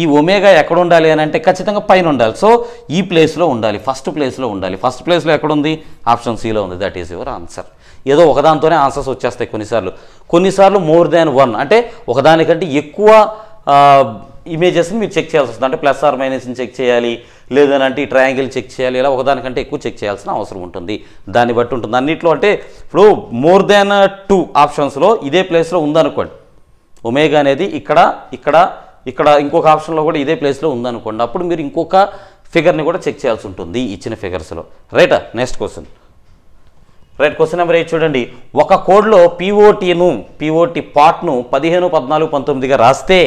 ఈ ఒమేగా ఎక్కడ ఉండాలి అని అంటే ఖచ్చితంగా పైన ఉండాలి సో ఈ ప్లేస్లో ఉండాలి ఫస్ట్ ప్లేస్లో ఉండాలి ఫస్ట్ ప్లేస్లో ఎక్కడ ఉంది ఆప్షన్ సిలో ఉంది దట్ ఈస్ యువర్ ఆన్సర్ ఏదో ఒకదానితోనే ఆన్సర్స్ వచ్చేస్తాయి కొన్నిసార్లు కొన్నిసార్లు మోర్ దాన్ వన్ అంటే ఒకదానికంటే ఎక్కువ ఇమేజెస్ని మీరు చెక్ చేయాల్సి వస్తుంది అంటే ప్లస్ ఆర్ మైనస్ని చెక్ చేయాలి లేదనంటే ఈ ట్రయాంగిల్ చెక్ చేయాలి ఇలా ఒకదానికంటే ఎక్కువ చెక్ చేయాల్సిన అవసరం ఉంటుంది దాన్ని బట్టి ఉంటుంది అన్నింటిలో అంటే ఇప్పుడు మోర్ దాన్ టూ ఆప్షన్స్లో ఇదే ప్లేస్లో ఉందనుకోండి ఒమేగా అనేది ఇక్కడ ఇక్కడ ఇక్కడ ఇంకొక ఆప్షన్లో కూడా ఇదే ప్లేస్లో ఉందనుకోండి అప్పుడు మీరు ఇంకొక ఫిగర్ని కూడా చెక్ చేయాల్సి ఉంటుంది ఇచ్చిన ఫిగర్స్లో రైటా next question right question number eight చూడండి ఒక కోడ్లో పిఓటీను పీఓటీ పార్ట్ను పదిహేను పద్నాలుగు పంతొమ్మిదిగా రాస్తే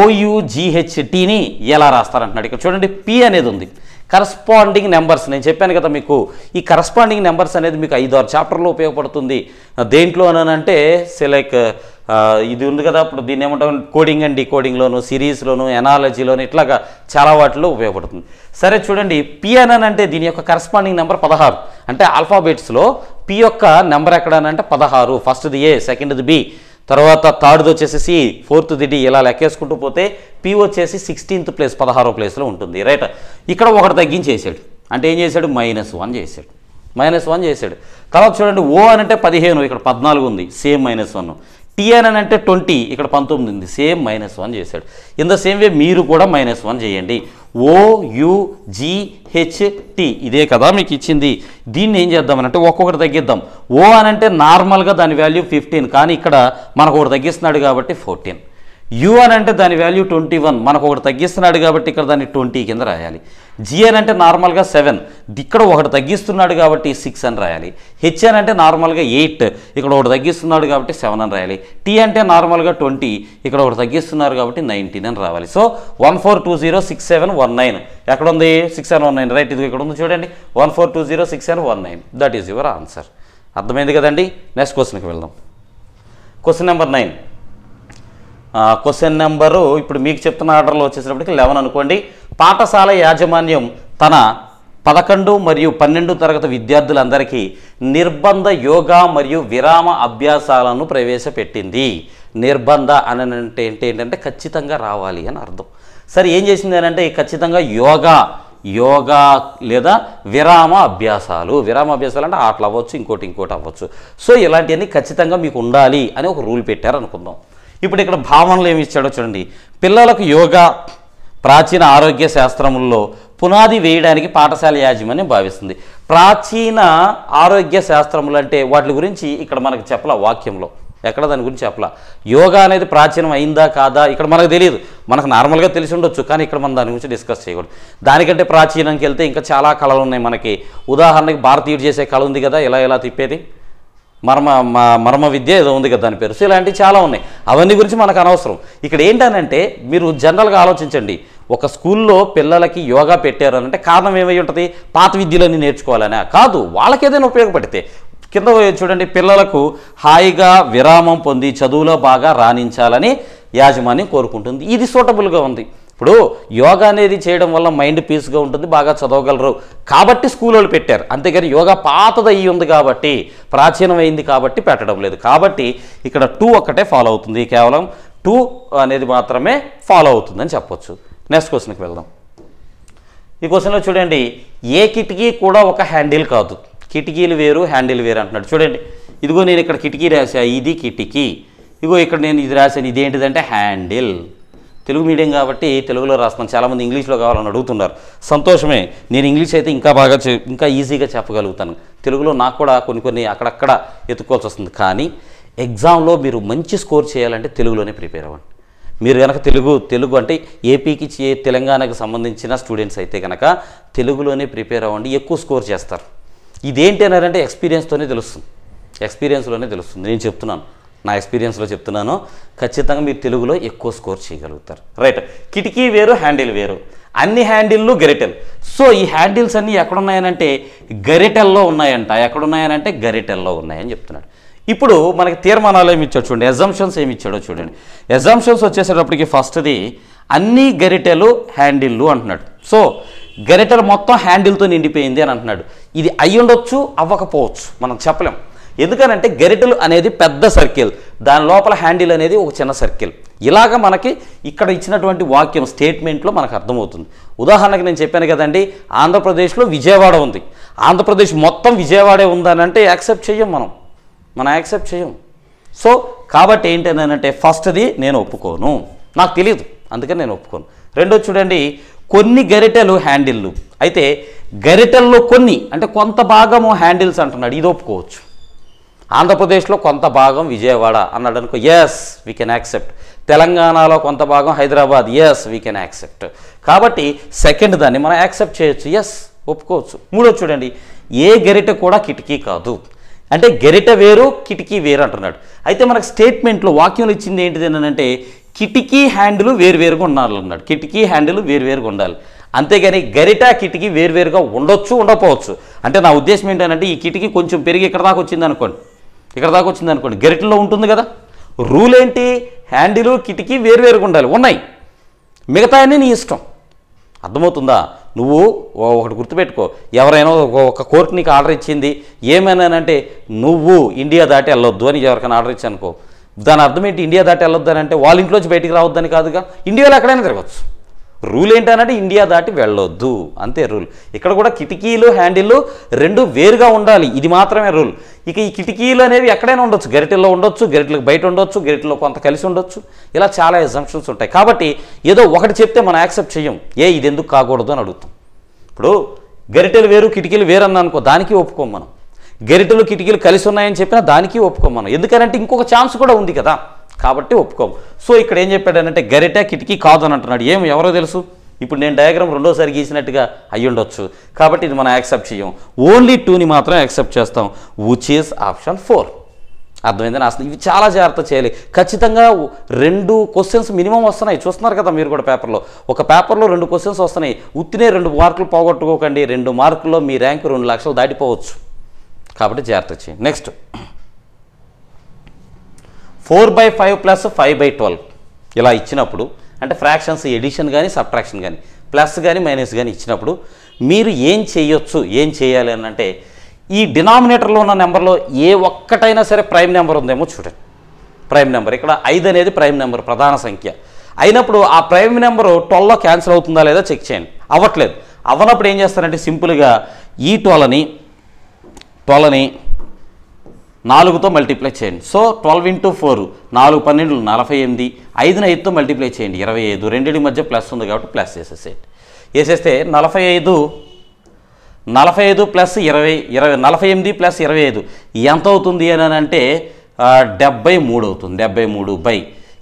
ఓయుజిహెచ్టీని ఎలా రాస్తారంటున్నాడు ఇక్కడ చూడండి పి అనేది ఉంది కరస్పాండింగ్ నెంబర్స్ నేను చెప్పాను కదా మీకు ఈ కరస్పాండింగ్ నెంబర్స్ అనేది మీకు ఐదు ఆరు చాప్టర్లో ఉపయోగపడుతుంది దేంట్లో అంటే లైక్ ఇది ఉంది కదా ఇప్పుడు దీన్ని ఏమంటాం కోడింగ్ అండ్ డీకోడింగ్లోను సిరీస్లోను ఎనాలజీలోను ఇట్లాగా చాలా వాటిలో ఉపయోగపడుతుంది సరే చూడండి పిఎన్ఎన్ అంటే దీని యొక్క కరస్పాండింగ్ నెంబర్ పదహారు అంటే ఆల్ఫాబెట్స్లో పి యొక్క నెంబర్ ఎక్కడనంటే పదహారు ఫస్ట్ది ఏ సెకండ్ది బి తర్వాత థర్డ్ వచ్చేసి ఫోర్త్ దిడి ఇలా లెక్కేసుకుంటూ పోతే పి వచ్చేసి సిక్స్టీన్త్ ప్లేస్ పదహారో ప్లేస్లో ఉంటుంది రైట్ ఇక్కడ ఒకటి తగ్గించేసాడు అంటే ఏం చేశాడు మైనస్ వన్ చేశాడు మైనస్ వన్ చేశాడు తర్వాత చూడండి ఓ అని అంటే పదిహేను ఇక్కడ పద్నాలుగు ఉంది సేమ్ మైనస్ వన్ అని అంటే ట్వంటీ ఇక్కడ పంతొమ్మిది ఉంది సేమ్ మైనస్ వన్ చేశాడు ఇన్ ద సేమ్ వే మీరు కూడా మైనస్ వన్ చేయండి ఓయుజిహెచ్టి ఇదే కదా మీకు ఇచ్చింది దీన్ని ఏం చేద్దామనంటే ఒక్కొక్కటి తగ్గిద్దాం ఓ అని అంటే నార్మల్గా దాని వాల్యూ ఫిఫ్టీన్ కానీ ఇక్కడ మనకు ఒకటి తగ్గిస్తున్నాడు కాబట్టి ఫోర్టీన్ యు అని అంటే దాని వాల్యూ ట్వంటీ వన్ మనకు ఒకటి తగ్గిస్తున్నాడు కాబట్టి ఇక్కడ దాన్ని ట్వంటీ కింద రాయాలి జిఎన్ అంటే నార్మల్గా సెవెన్ ఇక్కడ ఒకటి తగ్గిస్తున్నాడు కాబట్టి సిక్స్ అని రాయాలి హెచ్ఎన్ అంటే నార్మల్గా ఎయిట్ ఇక్కడ ఒకటి తగ్గిస్తున్నాడు కాబట్టి సెవెన్ అని రాయాలి టీ అంటే నార్మల్గా ట్వంటీ ఇక్కడ ఒకటి తగ్గిస్తున్నారు కాబట్టి నైన్టీన్ అని రావాలి so one four two zero six seven one nine ఎక్కడ ఉంది six seven one nine right ఇది ఇక్కడ ఉంది చూడండి one four two zero six seven one nine that is your answer అర్థమైంది కదండి నెక్స్ట్ క్వశ్చన్కి వెళ్దాం question number nine question number ఇప్పుడు మీకు చెప్తున్న ఆర్డర్లో వచ్చేసినప్పటికీ లెవెన్ అనుకోండి పాఠశాల యాజమాన్యం తన పదకొండు మరియు పన్నెండు తరగతి విద్యార్థులందరికీ నిర్బంధ యోగా మరియు విరామ అభ్యాసాలను ప్రవేశపెట్టింది నిర్బంధ అని అంటే ఏంటంటే ఖచ్చితంగా రావాలి అని అర్థం సరే ఏం చేసింది అని అంటే ఖచ్చితంగా యోగా యోగా లేదా విరామ అభ్యాసాలు విరామ అభ్యాసాలు అంటే ఆటలు అవ్వచ్చు ఇంకోటి ఇంకోటి అవ్వచ్చు సో ఇలాంటివన్నీ ఖచ్చితంగా మీకు ఉండాలి అని ఒక రూల్ పెట్టారు అనుకుందాం ఇప్పుడు ఇక్కడ భావనలు ఏమి ఇచ్చాడో చూడండి పిల్లలకు యోగా ప్రాచీన ఆరోగ్య శాస్త్రముల్లో పునాది వేయడానికి పాఠశాల యాజమాన్యం భావిస్తుంది ప్రాచీన ఆరోగ్య శాస్త్రములు అంటే వాటి గురించి ఇక్కడ మనకు చెప్పలా వాక్యంలో ఎక్కడ దాని గురించి చెప్పలా యోగా అనేది ప్రాచీనం అయిందా కాదా ఇక్కడ మనకు తెలియదు మనకు నార్మల్గా తెలిసి ఉండొచ్చు కానీ ఇక్కడ మనం దాని గురించి డిస్కస్ చేయకూడదు దానికంటే ప్రాచీనంకి వెళ్తే ఇంకా చాలా కళలు ఉన్నాయి మనకి ఉదాహరణకి భారతీయుడు చేసే కళ ఉంది కదా ఎలా ఎలా తిప్పేది మర్మ మర్మ విద్య ఏదో ఉంది కదా దాని పేరు సో ఇలాంటివి చాలా ఉన్నాయి అవన్నీ గురించి మనకు అనవసరం ఇక్కడ ఏంటనంటే మీరు జనరల్గా ఆలోచించండి ఒక స్కూల్లో పిల్లలకి యోగా పెట్టారు అంటే కారణం ఏమై ఉంటుంది పాత విద్యలన్నీ నేర్చుకోవాలనే కాదు వాళ్ళకి ఏదైనా ఉపయోగపడితే కింద చూడండి పిల్లలకు హాయిగా విరామం పొంది చదువులో బాగా రాణించాలని యాజమాన్యం కోరుకుంటుంది ఇది సూటబుల్గా ఉంది ఇప్పుడు యోగా అనేది చేయడం వల్ల మైండ్ పీస్గా ఉంటుంది బాగా చదవగలరు కాబట్టి స్కూల్ వాళ్ళు పెట్టారు అంతేగాని యోగా పాతది అయ్యి ఉంది కాబట్టి ప్రాచీనమైంది కాబట్టి పెట్టడం లేదు కాబట్టి ఇక్కడ టూ ఒక్కటే ఫాలో అవుతుంది కేవలం టూ అనేది మాత్రమే ఫాలో అవుతుందని చెప్పొచ్చు నెక్స్ట్ క్వశ్చన్కి వెళ్దాం ఈ క్వశ్చన్లో చూడండి ఏ కిటికీ కూడా ఒక హ్యాండిల్ కాదు కిటికీలు వేరు హ్యాండిల్ వేరు అంటున్నాడు చూడండి ఇదిగో నేను ఇక్కడ కిటికీ రాశా ఇది కిటికీ ఇదిగో ఇక్కడ నేను ఇది రాశాను ఇదేంటిదంటే హ్యాండిల్ తెలుగు మీడియం కాబట్టి తెలుగులో రాస్తున్నాను చాలామంది ఇంగ్లీష్లో కావాలని అడుగుతున్నారు సంతోషమే నేను ఇంగ్లీష్ అయితే ఇంకా బాగా ఇంకా ఈజీగా చెప్పగలుగుతాను తెలుగులో నాకు కూడా కొన్ని కొన్ని అక్కడక్కడ ఎత్తుకోవాల్సి వస్తుంది కానీ ఎగ్జామ్లో మీరు మంచి స్కోర్ చేయాలంటే తెలుగులోనే ప్రిపేర్ అవ్వండి మీరు కనుక తెలుగు తెలుగు అంటే ఏపీకి తెలంగాణకు సంబంధించిన స్టూడెంట్స్ అయితే కనుక తెలుగులోనే ప్రిపేర్ అవ్వండి ఎక్కువ స్కోర్ చేస్తారు ఇదేంటి అన్నారంటే ఎక్స్పీరియన్స్తోనే తెలుస్తుంది ఎక్స్పీరియన్స్లోనే తెలుస్తుంది నేను చెప్తున్నాను నా ఎక్స్పీరియన్స్లో చెప్తున్నాను ఖచ్చితంగా మీరు తెలుగులో ఎక్కువ స్కోర్ చేయగలుగుతారు రైట్ కిటికీ వేరు హ్యాండిల్ వేరు అన్ని హ్యాండిల్లు గరిటెల్ సో ఈ హ్యాండిల్స్ అన్నీ ఎక్కడున్నాయనంటే గరిటెల్లో ఉన్నాయంట ఎక్కడున్నాయనంటే గరిటెల్లో ఉన్నాయని చెప్తున్నాడు ఇప్పుడు మనకి తీర్మానాలు ఏమి ఇచ్చాడు చూడండి ఎగ్జామ్షన్స్ ఏమి ఇచ్చాడో చూడండి ఎగ్జామ్షన్స్ వచ్చేసేటప్పటికి ఫస్ట్ది అన్ని గరిటెలు హ్యాండిల్లు అంటున్నాడు సో గరిటెలు మొత్తం హ్యాండిల్తో నిండిపోయింది అని అంటున్నాడు ఇది అయ్యుండొచ్చు అవ్వకపోవచ్చు మనం చెప్పలేం ఎందుకనంటే గరిటలు అనేది పెద్ద సర్కిల్ దాని లోపల హ్యాండిల్ అనేది ఒక చిన్న సర్కిల్ ఇలాగ మనకి ఇక్కడ ఇచ్చినటువంటి వాక్యం స్టేట్మెంట్లో మనకు అర్థమవుతుంది ఉదాహరణకి నేను చెప్పాను కదండి ఆంధ్రప్రదేశ్లో విజయవాడ ఉంది ఆంధ్రప్రదేశ్ మొత్తం విజయవాడే ఉందనంటే యాక్సెప్ట్ చేయం మనం మనం యాక్సెప్ట్ చేయం సో కాబట్టి ఏంటంటే ఫస్ట్ది నేను ఒప్పుకోను నాకు తెలియదు అందుకని నేను ఒప్పుకోను రెండో చూడండి కొన్ని గరిటెలు హ్యాండిల్లు అయితే గరిటెల్లో కొన్ని అంటే కొంత భాగము హ్యాండిల్స్ అంటున్నాడు ఇది ఒప్పుకోవచ్చు ఆంధ్రప్రదేశ్లో కొంత భాగం విజయవాడ అన్నాడు అనుకో ఎస్ వీ కెన్ యాక్సెప్ట్ తెలంగాణలో కొంత భాగం Hyderabad yes we can accept కాబట్టి సెకండ్ దాన్ని మనం యాక్సెప్ట్ చేయొచ్చు ఎస్ ఒప్పుకోవచ్చు మూడో చూడండి ఏ గరిట కూడా కిటికీ కాదు అంటే గరిట వేరు కిటికీ వేరు అంటున్నాడు అయితే మనకు స్టేట్మెంట్లో వాక్యంలో ఇచ్చింది ఏంటిది అంటే కిటికీ హ్యాండిల్ వేరువేరుగా ఉండాలి అన్నాడు కిటికీ హ్యాండిల్ వేరువేరుగా ఉండాలి అంతేగాని గరిట కిటికీ వేరువేరుగా ఉండొచ్చు ఉండకపోవచ్చు అంటే నా ఉద్దేశం ఏంటంటే ఈ కిటికీ కొంచెం పెరిగి ఇక్కడ దాకా వచ్చింది అనుకోండి ఇక్కడ దాకా వచ్చింది అనుకోండి గెరిట్లో ఉంటుంది కదా రూల్ ఏంటి హ్యాండిలు కిటికీ వేరువేరుగా ఉండాలి ఉన్నాయి మిగతా అన్నీ నీ ఇష్టం అర్థమవుతుందా నువ్వు ఒకటి గుర్తుపెట్టుకో ఎవరైనా ఒక కోర్టు నీకు ఆర్డర్ ఇచ్చింది ఏమైనానంటే నువ్వు ఇండియా దాటి వెళ్ళొద్దు అని ఎవరికైనా ఆర్డర్ ఇచ్చానుకో దాని అర్థం ఏంటి ఇండియా దాటి అని అంటే వాళ్ళ ఇంట్లోంచి బయటికి రావద్దని కాదుగా ఇండియాలో ఎక్కడైనా తిరగచ్చు రూల్ ఏంటనంటే ఇండియా దాటి వెళ్ళొద్దు అంతే రూల్ ఇక్కడ కూడా కిటికీలు హ్యాండిల్ రెండు వేరుగా ఉండాలి ఇది మాత్రమే రూల్ ఇక ఈ కిటికీలు అనేవి ఎక్కడైనా ఉండొచ్చు గరిటెల్లో ఉండొచ్చు గరిటెలకు బయట ఉండొచ్చు గరిటెలో కొంత కలిసి ఉండొచ్చు ఇలా చాలా ఎగ్జంప్షన్స్ ఉంటాయి కాబట్టి ఏదో ఒకటి చెప్తే మనం యాక్సెప్ట్ చేయం ఏ ఇది ఎందుకు కాకూడదు అని అడుగుతాం ఇప్పుడు గరిటెలు వేరు కిటికీలు వేరు అన్న అనుకో దానికి ఒప్పుకోం మనం గరిటెలు కిటికీలు కలిసి ఉన్నాయని చెప్పినా దానికి ఒప్పుకోం మనం ఎందుకంటే ఇంకొక ఛాన్స్ కూడా ఉంది కదా కాబట్టి ఒప్పుకోము సో ఇక్కడ ఏం చెప్పాడనంటే గరిట కిటికీ కాదు అని అంటున్నాడు ఏం ఎవరో తెలుసు ఇప్పుడు నేను డయాగ్రామ్ రెండోసారి గీసినట్టుగా అయ్యుండొచ్చు కాబట్టి ఇది మనం యాక్సెప్ట్ చేయం ఓన్లీ టూని మాత్రం యాక్సెప్ట్ చేస్తాం విచ్ ఈస్ ఆప్షన్ ఫోర్ అర్థమైందని అసలు ఇవి చాలా జాగ్రత్త చేయాలి ఖచ్చితంగా రెండు క్వశ్చన్స్ మినిమం వస్తున్నాయి చూస్తున్నారు కదా మీరు కూడా పేపర్లో ఒక పేపర్లో రెండు క్వశ్చన్స్ వస్తున్నాయి ఉత్తినే రెండు మార్కులు పోగొట్టుకోకండి రెండు మార్కుల్లో మీ ర్యాంకు రెండు లక్షలు దాటిపోవచ్చు కాబట్టి జాగ్రత్త చేయండి next four by five plus five by twelve ఇలా ఇచ్చినప్పుడు అంటే ఫ్రాక్షన్స్ ఎడిషన్ కానీ సబ్ట్రాక్షన్ కానీ ప్లస్ కానీ మైనస్ కానీ ఇచ్చినప్పుడు మీరు ఏం చేయొచ్చు ఏం చేయాలి అని అంటే ఈ డినామినేటర్లో ఉన్న నెంబర్లో ఏ ఒక్కటైనా సరే ప్రైమ్ నెంబర్ ఉందేమో చూడండి ప్రైమ్ నెంబర్ ఇక్కడ ఐదు అనేది ప్రైమ్ నెంబర్ ప్రధాన సంఖ్య అయినప్పుడు ఆ ప్రైమ్ నెంబరు ట్వెల్వ్లో క్యాన్సిల్ అవుతుందా లేదా చెక్ చేయండి అవ్వట్లేదు అవ్వనప్పుడు ఏం చేస్తారంటే సింపుల్గా ఈ ట్వెల్వ్ని ట్వెల్వ్ని నాలుగుతో మల్టిప్లై చేయండి సో ట్వెల్వ్ ఇంటూ ఫోర్ నాలుగు పన్నెండు నలభై ఎనిమిది ఐదున ఐదుతో మల్టిప్లై చేయండి ఇరవై ఐదు రెండింటి మధ్య ప్లస్ ఉంది కాబట్టి ప్లస్ చేసేసేయండి వేసేస్తే నలభై ఐదు నలభై ఐదు ప్లస్ ఇరవై ఇరవై నలభై ఎనిమిది ప్లస్ ఇరవై ఐదు ఎంత అవుతుంది అని అంటే డెబ్బై మూడు అవుతుంది డెబ్బై మూడు బై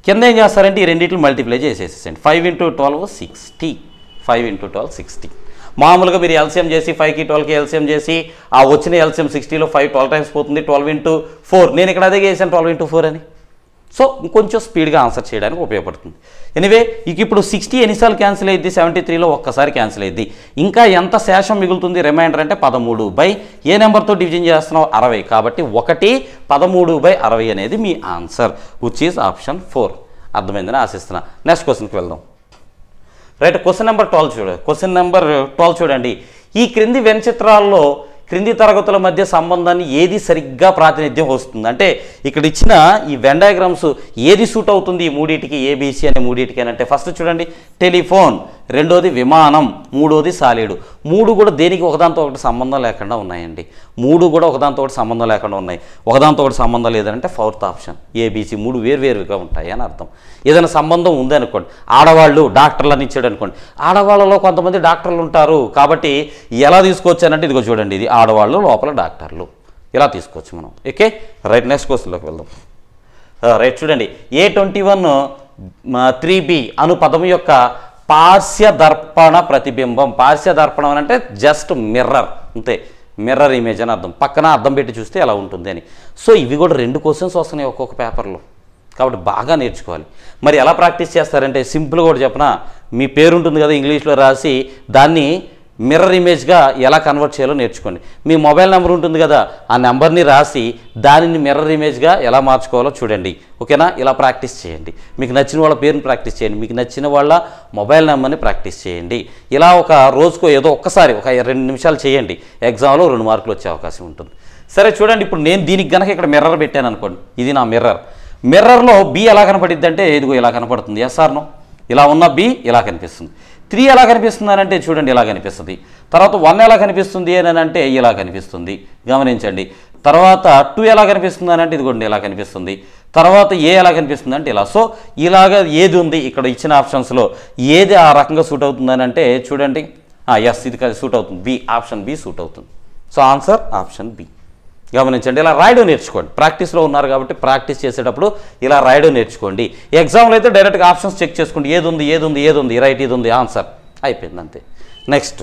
కింద ఏం చేస్తారంటే ఈ రెండింటిని మల్టిప్లై చేసేసేయండి five into twelve sixty five into twelve sixty మామూలుగా మీరు ఎల్సిఎం చేసి ఫైవ్కి ట్వెల్వ్కి ఎల్సిఎం చేసి ఆ వచ్చిన ఎల్సిఎం సిక్స్టీలో ఫైవ్ ట్వెల్వ్ టైమ్స్ పోతుంది ట్వెల్వ్ ఇంటూ ఫోర్ నేను ఇక్కడ అదే చేశాను ట్వెల్వ్ ఇంటూ ఫోర్ అని సో ఇంకొంచెం స్పీడ్గా ఆన్సర్ చేయడానికి ఉపయోగపడుతుంది ఎనివే ఇక ఇప్పుడు సిక్స్టీ ఎన్నిసార్లు క్యాన్సిల్ అయ్యింది సెవెంటీ త్రీలో ఒక్కసారి క్యాన్సిల్ అయ్యింది ఇంకా ఎంత శేషం మిగులుతుంది రిమైండర్ అంటే పదమూడు బై ఏ నెంబర్తో డివిజన్ చేస్తున్నావు అరవై కాబట్టి ఒకటి పదమూడు బై అరవై అనేది మీ answer which is option four అర్థమైందని ఆశిస్తున్నా నెక్స్ట్ క్వశ్చన్కి వెళ్దాం రైట్ క్వశ్చన్ నెంబర్ ట్వెల్వ్ చూడండి క్వశ్చన్ నెంబర్ ట్వెల్వ్ చూడండి ఈ క్రింది వెనచిత్రాల్లో క్రింది తరగతుల మధ్య సంబంధాన్ని ఏది సరిగ్గా ప్రాతినిధ్యం వస్తుంది అంటే ఇక్కడ ఇచ్చిన ఈ వెన్ ఏది సూట్ అవుతుంది ఈ మూడింటికి ఏబీసీ అనే మూడింటికి అని అంటే ఫస్ట్ చూడండి టెలిఫోన్ రెండోది విమానం మూడోది సాలీడు మూడు కూడా దేనికి ఒకదాంతో ఒకటి సంబంధం లేకుండా ఉన్నాయండి మూడు కూడా ఒకదాంతో ఒకటి సంబంధం లేకుండా ఉన్నాయి ఒకదాంతో ఒకటి సంబంధం లేదంటే ఫోర్త్ ఆప్షన్ ఏబీసీ మూడు వేరువేరుగా ఉంటాయి అని అర్థం ఏదైనా సంబంధం ఉందనుకోండి ఆడవాళ్ళు డాక్టర్లని ఇచ్చాడు అనుకోండి ఆడవాళ్ళలో కొంతమంది డాక్టర్లు ఉంటారు కాబట్టి ఎలా తీసుకొచ్చానంటే ఇదిగో చూడండి ఇది ఆడవాళ్ళు లోపల డాక్టర్లు ఇలా తీసుకోవచ్చు మనం ఓకే రైట్ నెక్స్ట్ క్వశ్చన్లోకి వెళ్దాం రైట్ చూడండి A twenty one three B అను పదం యొక్క దర్పణ ప్రతిబింబం అని అంటే జస్ట్ మిర్రర్ అంతే మిర్రర్ ఇమేజ్ అని అర్థం పక్కన అర్థం పెట్టి చూస్తే ఎలా ఉంటుంది అని సో ఇవి కూడా రెండు క్వశ్చన్స్ వస్తున్నాయి ఒక్కొక్క పేపర్లో కాబట్టి బాగా నేర్చుకోవాలి మరి ఎలా ప్రాక్టీస్ చేస్తారంటే సింపుల్గా కూడా చెప్పిన మీ పేరుంటుంది కదా ఇంగ్లీష్లో రాసి దాన్ని మిర్రర్ ఇమేజ్గా ఎలా కన్వర్ట్ చేయాలో నేర్చుకోండి మీ మొబైల్ నెంబర్ ఉంటుంది కదా ఆ నెంబర్ని రాసి దానిని మిర్రర్ ఇమేజ్గా ఎలా మార్చుకోవాలో చూడండి ఓకేనా ఇలా ప్రాక్టీస్ చేయండి మీకు నచ్చిన వాళ్ళ పేరుని ప్రాక్టీస్ చేయండి మీకు నచ్చిన వాళ్ళ మొబైల్ నెంబర్ని ప్రాక్టీస్ చేయండి ఇలా ఒక రోజుకు ఏదో ఒక్కసారి ఒక రెండు నిమిషాలు చేయండి ఎగ్జామ్లో రెండు మార్కులు వచ్చే అవకాశం ఉంటుంది సరే చూడండి ఇప్పుడు నేను దీనికి గనక ఇక్కడ మిర్రర్ పెట్టాను అనుకోండి ఇది నా మిర్రర్ మిర్రర్లో బి ఎలా కనపడిద్ది అంటే ఇదిగో ఇలా కనపడుతుంది ఎస్ఆర్నో ఇలా ఉన్న బి ఇలా కనిపిస్తుంది త్రీ ఎలా కనిపిస్తుంది అంటే చూడండి ఇలా కనిపిస్తుంది తర్వాత వన్ ఎలా కనిపిస్తుంది అని అంటే ఇలా కనిపిస్తుంది గమనించండి తర్వాత టూ ఎలా కనిపిస్తుంది అని అంటే ఇదిగోండి ఇలా కనిపిస్తుంది తర్వాత ఏ ఎలా కనిపిస్తుంది అంటే ఇలా సో ఇలాగ ఏది ఉంది ఇక్కడ ఇచ్చిన ఆప్షన్స్లో ఏది ఆ రకంగా సూట్ అవుతుందని అంటే చూడండి ఎస్ ఇది సూట్ అవుతుంది బి ఆప్షన్ బి సూట్ అవుతుంది సో ఆన్సర్ ఆప్షన్ బి గమనించండి ఇలా రాయడం నేర్చుకోండి ప్రాక్టీస్లో ఉన్నారు కాబట్టి ప్రాక్టీస్ చేసేటప్పుడు ఇలా రాయడం నేర్చుకోండి ఎగ్జామ్లో అయితే డైరెక్ట్గా ఆప్షన్స్ చెక్ చేసుకోండి ఏది ఉంది ఏది ఉంది ఏది ఉంది రైట్ ఇది ఉంది ఆన్సర్ అయిపోయింది అంతే next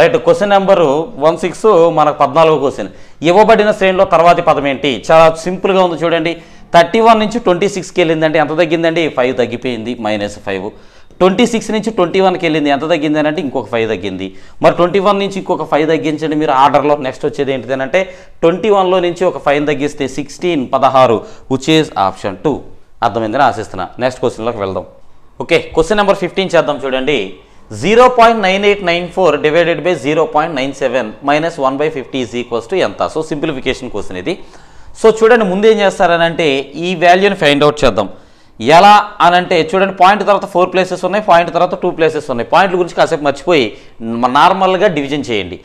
right question number one six మనకు పద్నాలుగో క్వశ్చన్ ఇవ్వబడిన శ్రేణిలో తర్వాతి పదం ఏంటి చాలా సింపుల్గా ఉంది చూడండి థర్టీ వన్ నుంచి ట్వంటీ సిక్స్కి వెళ్ళిందంటే ఎంత తగ్గిందండి ఫైవ్ తగ్గిపోయింది మైనస్ ఫైవ్ ట్వంటీ సిక్స్ నుంచి ట్వంటీ వన్కి వెళ్ళింది ఎంత తగ్గింది అంటే ఇంకొక ఫైవ్ తగ్గింది మరి ట్వంటీ వన్ నుంచి ఇంకొక ఫైవ్ తగ్గించండి మీరు ఆర్డర్లో నెక్స్ట్ వచ్చేది ఏంటిది అంటే ట్వంటీ వన్లో నుంచి ఒక ఫైవ్ తగ్గిస్తే సిక్స్టీన్ పదహారు విచ్ ఈజ్ ఆప్షన్ టూ అర్థమైందని ఆశిస్తున్నా నెక్స్ట్ క్వశ్చన్లోకి వెళ్దాం ఓకే క్వశ్చన్ నెంబర్ ఫిఫ్టీన్ చేద్దాం చూడండి zero point nine eight nine four divided by zero point nine seven minus one by fifty is equals to ఎంత సో సింప్లిఫికేషన్ క్వశ్చన్ ఇది so చూడండి ముందేం చేస్తారనంటే ఈ వాల్యూని ఫైండ్ అవుట్ చేద్దాం ఎలా అని అంటే చూడండి పాయింట్ తర్వాత ఫోర్ ప్లేసెస్ ఉన్నాయి పాయింట్ తర్వాత టూ ప్లేసెస్ ఉన్నాయి పాయింట్ల గురించి కాసేపు మర్చిపోయి నార్మల్గా డివిజన్ చేయండి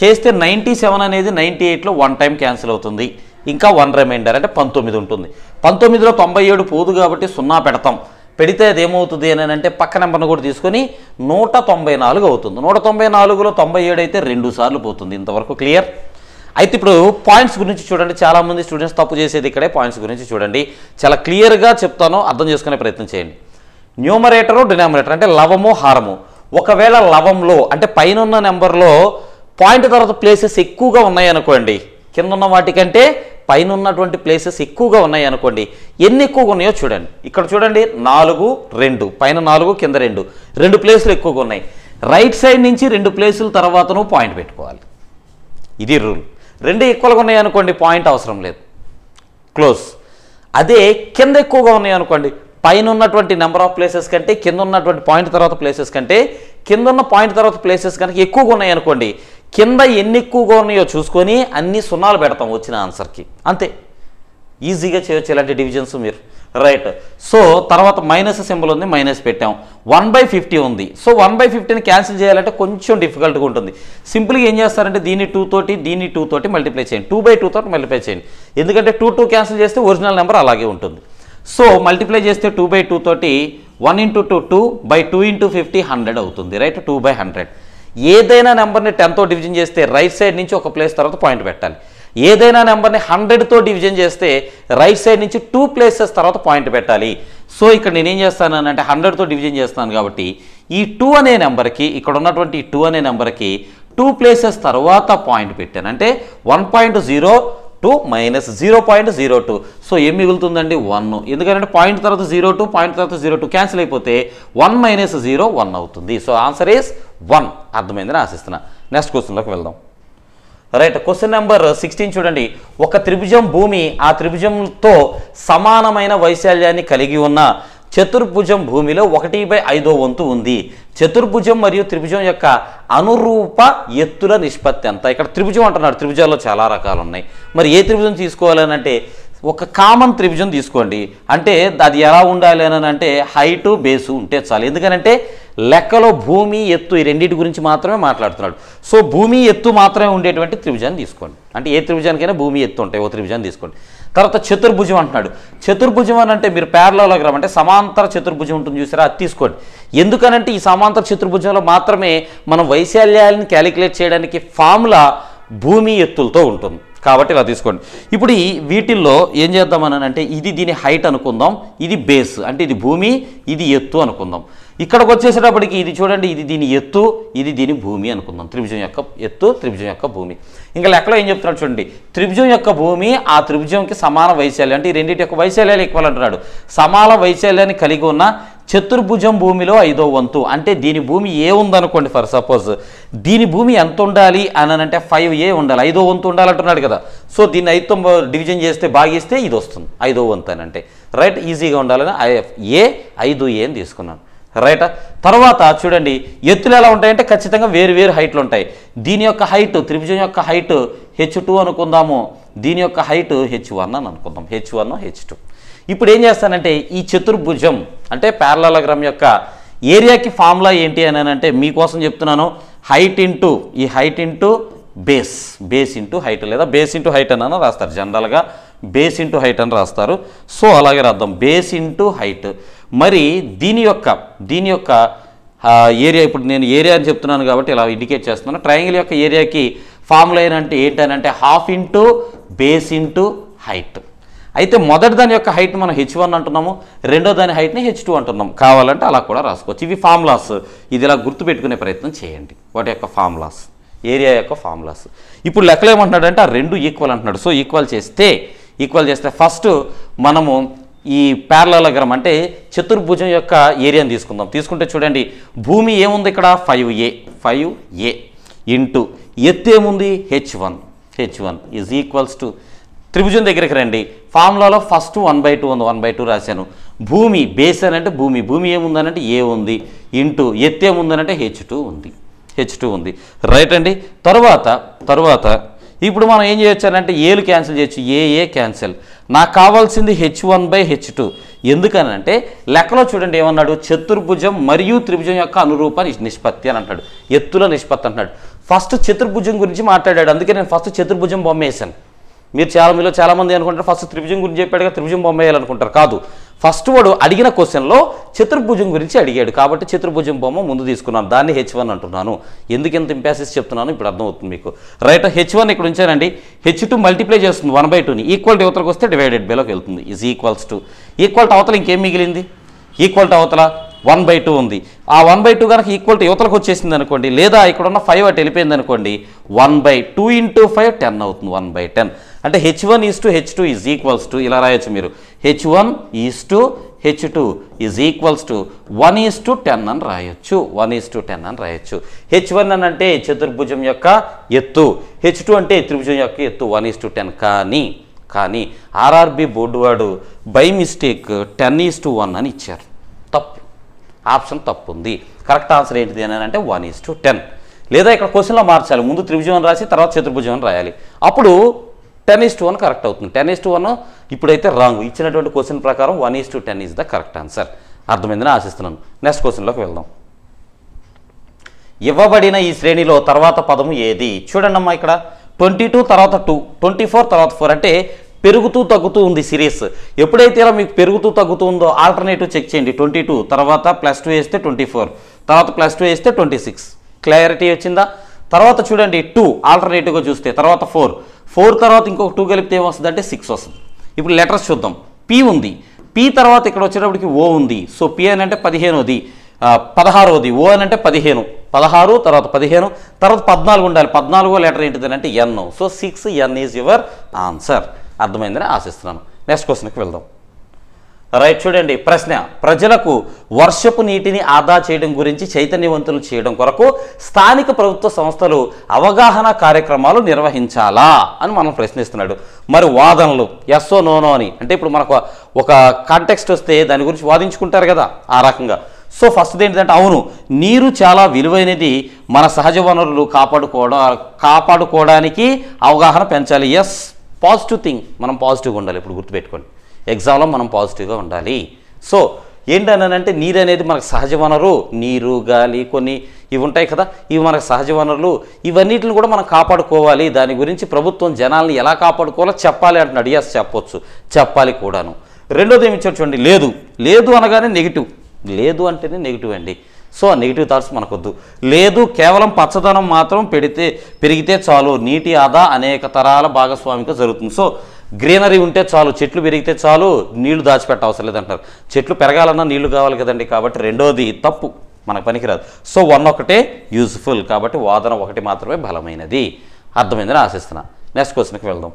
చేస్తే నైంటీ సెవెన్ అనేది నైంటీ ఎయిట్లో వన్ టైం క్యాన్సిల్ అవుతుంది ఇంకా వన్ రిమైండర్ అంటే పంతొమ్మిది ఉంటుంది పంతొమ్మిదిలో తొంభై ఏడు పోదు కాబట్టి సున్నా పెడతాం పెడితే అది ఏమవుతుంది అని అంటే పక్క నెంబర్ను కూడా తీసుకొని నూట తొంభై నాలుగు అవుతుంది నూట తొంభై నాలుగులో తొంభై ఏడు అయితే రెండు సార్లు పోతుంది ఇంతవరకు క్లియర్ అయితే ఇప్పుడు పాయింట్స్ గురించి చూడండి చాలామంది స్టూడెంట్స్ తప్పు చేసేది ఇక్కడే పాయింట్స్ గురించి చూడండి చాలా క్లియర్గా చెప్తాను అర్థం చేసుకునే ప్రయత్నం చేయండి న్యూమరేటరు డినామినేటర్ అంటే లవము హారము ఒకవేళ లవంలో అంటే పైన ఉన్న నెంబర్లో పాయింట్ తర్వాత ప్లేసెస్ ఎక్కువగా ఉన్నాయనుకోండి కింద ఉన్న వాటికంటే పైన ఉన్నటువంటి ప్లేసెస్ ఎక్కువగా ఉన్నాయి అనుకోండి ఎన్ని ఎక్కువగా ఉన్నాయో చూడండి ఇక్కడ చూడండి నాలుగు రెండు పైన నాలుగు కింద రెండు రెండు ప్లేసులు ఎక్కువగా ఉన్నాయి రైట్ సైడ్ నుంచి రెండు ప్లేసుల తర్వాతనూ పాయింట్ పెట్టుకోవాలి ఇది రూల్ రెండు ఈక్వల్గా ఉన్నాయనుకోండి పాయింట్ అవసరం లేదు క్లోజ్ అదే కింద ఎక్కువగా ఉన్నాయనుకోండి పైన ఉన్నటువంటి నెంబర్ ఆఫ్ ప్లేసెస్ కంటే కింద ఉన్నటువంటి పాయింట్ తర్వాత ప్లేసెస్ కంటే కింద ఉన్న పాయింట్ తర్వాత ప్లేసెస్ కనుక ఎక్కువగా ఉన్నాయనుకోండి కింద ఎన్ని ఎక్కువగా ఉన్నాయో చూసుకొని అన్ని సున్నాలు పెడతాం వచ్చిన ఆన్సర్కి అంతే ఈజీగా చేయొచ్చు ఇలాంటి డివిజన్స్ మీరు రైట్ సో తర్వాత మైనస్ సింబల్ ఉంది మైనస్ పెట్టాం వన్ బై ఫిఫ్టీ ఉంది సో వన్ బై ఫిఫ్టీని క్యాన్సిల్ చేయాలంటే కొంచెం డిఫికల్ట్గా ఉంటుంది సింపుల్గా ఏం చేస్తారంటే దీన్ని టూ తోటి దీన్ని టూ తోటి మల్టిప్లై చేయండి టూ బై టూ తోటి మల్టిప్లై చేయండి ఎందుకంటే టూ టూ క్యాన్సిల్ చేస్తే ఒరిజినల్ నెంబర్ అలాగే ఉంటుంది సో మల్టిప్లై చేస్తే టూ బై టూ తోటి one into two two by two into fifty hundred అవుతుంది రైట్ టూ బై హండ్రెడ్ ఏదైనా నెంబర్ని టెన్తో డివిజన్ చేస్తే రైట్ సైడ్ నుంచి ఒక ప్లేస్ తర్వాత పాయింట్ పెట్టాలి ఏదైనా నెంబర్ని హండ్రెడ్తో డివిజన్ చేస్తే రైట్ సైడ్ నుంచి టూ ప్లేసెస్ తర్వాత పాయింట్ పెట్టాలి సో ఇక్కడ నేనేం చేస్తాను అంటే హండ్రెడ్తో డివిజన్ చేస్తాను కాబట్టి ఈ టూ అనే నెంబర్కి ఇక్కడ ఉన్నటువంటి ఈ టూ అనే నెంబర్కి టూ ప్లేసెస్ తర్వాత పాయింట్ పెట్టాను అంటే one point zero two minus zero point zero two so ఏం మిగులుతుందండి వన్ ఎందుకంటే పాయింట్ తర్వాత జీరో టూ పాయింట్ తర్వాత జీరో టూ క్యాన్సిల్ అయిపోతే వన్ మైనస్ జీరో వన్ అవుతుంది సో ఆన్సర్ ఈస్ వన్ అర్థమైందని ఆశిస్తున్నా నెక్స్ట్ క్వశ్చన్లోకి వెళ్దాం రైట్ క్వశ్చన్ నెంబర్ సిక్స్టీన్ చూడండి ఒక త్రిభుజం భూమి ఆ త్రిభుజంతో సమానమైన వైశాల్యాన్ని కలిగి ఉన్న చతుర్భుజం భూమిలో ఒకటి బై ఐదో వంతు ఉంది చతుర్భుజం మరియు త్రిభుజం యొక్క అనురూప ఎత్తుల నిష్పత్తి ఎంత ఇక్కడ త్రిభుజం అంటున్నారు త్రిభుజాల్లో చాలా రకాలు ఉన్నాయి మరి ఏ త్రిభుజం తీసుకోవాలని అంటే ఒక కామన్ త్రిభుజం తీసుకోండి అంటే అది ఎలా ఉండాలి అని అంటే హైటు బేసు ఉంటే చాలు ఎందుకనంటే లెక్కలో భూమి ఎత్తు ఈ రెండింటి గురించి మాత్రమే మాట్లాడుతున్నాడు సో భూమి ఎత్తు మాత్రమే ఉండేటువంటి త్రిభుజాన్ని తీసుకోండి అంటే ఏ త్రిభుజానికైనా భూమి ఎత్తు ఉంటాయి ఓ త్రిభుజాన్ని తీసుకోండి తర్వాత చతుర్భుజం అంటున్నాడు చతుర్భుజం అని అంటే మీరు పేర్లలో అంటే సమాంతర చతుర్భుజం ఉంటుంది చూసారా అది తీసుకోండి ఎందుకనంటే ఈ సమాంతర చతుర్భుజంలో మాత్రమే మనం వైశాల్యాలను క్యాలిక్యులేట్ చేయడానికి ఫార్ములా భూమి ఎత్తులతో ఉంటుంది కాబట్టి ఇలా తీసుకోండి ఇప్పుడు ఈ వీటిల్లో ఏం చేద్దామని అంటే ఇది దీని హైట్ అనుకుందాం ఇది బేస్ అంటే ఇది భూమి ఇది ఎత్తు అనుకుందాం ఇక్కడికి వచ్చేసేటప్పటికి ఇది చూడండి ఇది దీని ఎత్తు ఇది దీని భూమి అనుకుందాం త్రిభుజం యొక్క ఎత్తు త్రిభుజం యొక్క భూమి ఇంకా లెక్కలో ఏం చెప్తున్నాడు చూడండి త్రిభుజం యొక్క భూమి ఆ త్రిభుజంకి సమాన వైశాల్యం అంటే ఈ రెండింటి యొక్క వైశాల్యాలు ఈక్వల్ అంటున్నాడు సమాన వైశాల్యాన్ని కలిగి ఉన్న చతుర్భుజం భూమిలో ఐదో వంతు అంటే దీని భూమి ఏ ఉందనుకోండి ఫర్ సపోజ్ దీని భూమి ఎంత ఉండాలి అని అంటే ఫైవ్ ఏ ఉండాలి ఐదో వంతు ఉండాలంటున్నాడు కదా సో దీన్ని ఐదు డివిజన్ చేస్తే భాగిస్తే ఇది వస్తుంది ఐదో వంతు అని అంటే రైట్ ఈజీగా ఉండాలని ఏ ఐదు ఏ అని తీసుకున్నాను రైట్ తర్వాత చూడండి ఎత్తులు ఎలా ఉంటాయంటే ఖచ్చితంగా వేరు వేరు హైట్లు ఉంటాయి దీని యొక్క హైట్ త్రిభుజం యొక్క హైట్ హెచ్ టూ అనుకుందాము దీని యొక్క హైట్ హెచ్ అని అనుకుందాం హెచ్ వన్ హెచ్ టూ ఇప్పుడు ఏం చేస్తానంటే ఈ చతుర్భుజం అంటే ప్యారలగ్రామ్ యొక్క ఏరియాకి ఫార్ములా ఏంటి అని అంటే మీకోసం చెప్తున్నాను హైట్ ఇంటూ ఈ height into base base into height లేదా బేస్ ఇంటూ హైట్ అని రాస్తారు జనరల్గా బేస్ ఇంటూ హైట్ అని రాస్తారు సో అలాగే రాద్దాం బేస్ ఇంటూ హైట్ మరి దీని యొక్క దీని యొక్క ఏరియా ఇప్పుడు నేను ఏరియా అని చెప్తున్నాను కాబట్టి ఇలా ఇండికేట్ చేస్తున్నాను ట్రయాంగిల్ యొక్క ఏరియాకి ఫార్ములా ఏంటంటే ఏంటంటే half into base into height అయితే మొదటి దాని యొక్క హైట్ మనం హెచ్ వన్ అంటున్నాము రెండో దాని హైట్ని హెచ్ టూ అంటున్నాం కావాలంటే అలా కూడా రాసుకోవచ్చు ఇవి ఫార్ములాస్ ఇది ఇలా గుర్తుపెట్టుకునే ప్రయత్నం చేయండి వాటి యొక్క ఫార్ములాస్ ఏరియా యొక్క ఫార్ములాస్ ఇప్పుడు లెక్కలు ఏమంటున్నాడంటే ఆ రెండు ఈక్వల్ అంటున్నాడు సో ఈక్వల్ చేస్తే ఈక్వల్ చేస్తే ఫస్ట్ మనము ఈ ప్యారలగ్రం అంటే చతుర్భుజం యొక్క ఏరియాని తీసుకుందాం తీసుకుంటే చూడండి భూమి ఏముంది ఇక్కడ five A five A into ఎత్తు ఏముంది H one H one is equals to త్రిభుజం దగ్గరికి రండి ఫార్ములాలో ఫస్ట్ వన్ బై టూ ఉంది వన్ బై టూ రాశాను భూమి బేస్ అని అంటే భూమి భూమి ఏముందనంటే ఏ ఉంది ఇంటూ ఎత్తు ఏముందనంటే హెచ్ టూ ఉంది హెచ్ టూ ఉంది రైట్ అండి తర్వాత తర్వాత ఇప్పుడు మనం ఏం చేయొచ్చారంటే ఏలు క్యాన్సిల్ చేయొచ్చు ఏఏ క్యాన్సిల్ నాకు కావాల్సింది H one by H two ఎందుకనంటే లెక్కలో చూడండి ఏమన్నాడు చతుర్భుజం మరియు త్రిభుజం యొక్క అనురూప నిష్పత్తి అని అంటాడు ఎత్తుల నిష్పత్తి అంటున్నాడు ఫస్ట్ చతుర్భుజం గురించి మాట్లాడాడు అందుకే నేను ఫస్ట్ చతుర్భుజం బొమ్మ వేశాను మీరు చాలా మీలో చాలామంది అనుకుంటారు ఫస్ట్ త్రిభుజం గురించి చెప్పాడుగా త్రిభుజం వేయాలనుకుంటారు కాదు ఫస్ట్ వాడు అడిగిన క్వశ్చన్లో చతుర్భుజం గురించి అడిగాడు కాబట్టి చతుర్భుజం బొమ్మ ముందు తీసుకున్నాను దాన్ని హెచ్ వన్ అంటున్నాను ఎందుకు ఇంత ఇంపాసిస్ చెప్తున్నాను ఇప్పుడు అర్థమవుతుంది మీకు రైట్ హెచ్ వన్ ఇక్కడ ఉంచానండి హెచ్ టూ మల్టిప్లై చేస్తుంది వన్ బై టూని ఈక్వల్ టు అవతలకు వస్తే డివైడెడ్ బైలోకి వెళ్తుంది is equals to equal to అవతల ఇంకేం మిగిలింది ఈక్వల్ టు అవతల వన్ బై టూ ఉంది ఆ వన్ బై టూ కనుక ఈక్వల్ టు యువతలకు వచ్చేసింది అనుకోండి లేదా ఇక్కడ ఉన్న ఫైవ్ అటు వెళ్ళిపోయింది అనుకోండి one by two into five ten అవుతుంది వన్ బై టెన్ అంటే H one is to H two is equals to ఇలా రాయొచ్చు మీరు H one is to H two is equals to one is to ten అని రాయొచ్చు one is to ten అని రాయొచ్చు H one అని అంటే చతుర్భుజం యొక్క ఎత్తు హెచ్ టూ అంటే త్రిభుజం యొక్క ఎత్తు వన్ ఈజ్ టు టెన్ కానీ కానీ ఆర్ఆర్బి బోర్డు వాడు by mistake ten is to one అని ఇచ్చారు తప్పు ఆప్షన్ తప్పు ఉంది కరెక్ట్ ఆన్సర్ ఏంటిది అని అంటే వన్ ఈజ్ టు టెన్ లేదా ఇక్కడ క్వశ్చన్లో మార్చాలి ముందు త్రిభుజం అని రాసి తర్వాత చతుర్భుజం అని రాయాలి అప్పుడు ten is to one correct అవుతుంది టెన్ ఈస్ టు వన్ ఇప్పుడైతే రాంగ్ ఇచ్చినటువంటి క్వశ్చన్ ప్రకారం one is to ten is the correct answer అర్థమైందని ఆశిస్తున్నాను నెక్స్ట్ క్వశ్చన్లోకి వెళ్దాం ఇవ్వబడిన ఈ శ్రేణిలో తర్వాత పదము ఏది చూడండి అమ్మా ఇక్కడ ట్వంటీ టూ తర్వాత టూ ట్వంటీ ఫోర్ తర్వాత ఫోర్ అంటే పెరుగుతూ తగ్గుతూ ఉంది సిరీస్ ఎప్పుడైతే ఇలా మీకు పెరుగుతూ తగ్గుతూ ఉందో ఆల్టర్నేటివ్ చెక్ చేయండి ట్వంటీ టూ తర్వాత ప్లస్ టూ వేస్తే ట్వంటీ ఫోర్ తర్వాత ప్లస్ టూ వేస్తే ట్వంటీ సిక్స్ క్లారిటీ వచ్చిందా తర్వాత చూడండి టూ ఆల్టర్నేటివ్గా చూస్తే తర్వాత ఫోర్ ఫోర్ తర్వాత ఇంకొక టూ కలిపితే ఏమొస్తుంది అంటే సిక్స్ వస్తుంది ఇప్పుడు లెటర్స్ చూద్దాం పి ఉంది పి తర్వాత ఇక్కడ వచ్చేటప్పటికి ఓ ఉంది సో పి అని అంటే పదిహేనుది పదహారోది ఓ అని అంటే పదిహేను పదహారు తర్వాత పదిహేను తర్వాత పద్నాలుగు ఉండాలి పద్నాలుగో లెటర్ ఏంటిదని అంటే N so six N is your answer అర్థమైందని ఆశిస్తున్నాను నెక్స్ట్ క్వశ్చన్కి వెళ్దాం రైట్ చూడండి ప్రశ్న ప్రజలకు వర్షపు నీటిని ఆదా చేయడం గురించి చైతన్యవంతులు చేయడం కొరకు స్థానిక ప్రభుత్వ సంస్థలు అవగాహన కార్యక్రమాలు నిర్వహించాలా అని మనం ప్రశ్నిస్తున్నాడు మరి వాదనలు ఎస్ఓ నోనో అని అంటే ఇప్పుడు మనకు ఒక కాంటెక్స్ట్ వస్తే దాని గురించి వాదించుకుంటారు కదా ఆ రకంగా సో ఫస్ట్ ఏంటంటే అవును నీరు చాలా విలువైనది మన సహజ వనరులు కాపాడుకోవడం కాపాడుకోవడానికి అవగాహన పెంచాలి ఎస్ పాజిటివ్ థింగ్ మనం పాజిటివ్గా ఉండాలి ఇప్పుడు గుర్తుపెట్టుకోండి ఎగ్జామ్లో మనం పాజిటివ్గా ఉండాలి సో అంటే నీరు అనేది మనకు సహజ వనరు నీరు గాలి కొన్ని ఇవి ఉంటాయి కదా ఇవి మనకు సహజ వనరులు ఇవన్నిటిని కూడా మనం కాపాడుకోవాలి దాని గురించి ప్రభుత్వం జనాల్ని ఎలా కాపాడుకోవాలో చెప్పాలి అంటే అడిగేసి చెప్పొచ్చు చెప్పాలి కూడాను రెండోది ఏమి చూడండి లేదు లేదు అనగానే నెగిటివ్ లేదు అంటేనే నెగిటివ్ అండి సో నెగిటివ్ థాట్స్ మనకొద్దు లేదు కేవలం పచ్చదనం మాత్రం పెడితే పెరిగితే చాలు నీటి ఆదా అనేక తరాల భాగస్వామిక జరుగుతుంది సో గ్రీనరీ ఉంటే చాలు చెట్లు పెరిగితే చాలు నీళ్లు దాచిపెట్ట అవసరం లేదంటారు చెట్లు పెరగాలన్నా నీళ్లు కావాలి కదండి కాబట్టి రెండోది తప్పు మనకు పనికిరాదు సో వన్ ఒకటే యూజ్ఫుల్ కాబట్టి వాదన ఒకటి మాత్రమే బలమైనది అర్థమైందని ఆశిస్తున్నా నెక్స్ట్ క్వశ్చన్కి వెళ్దాం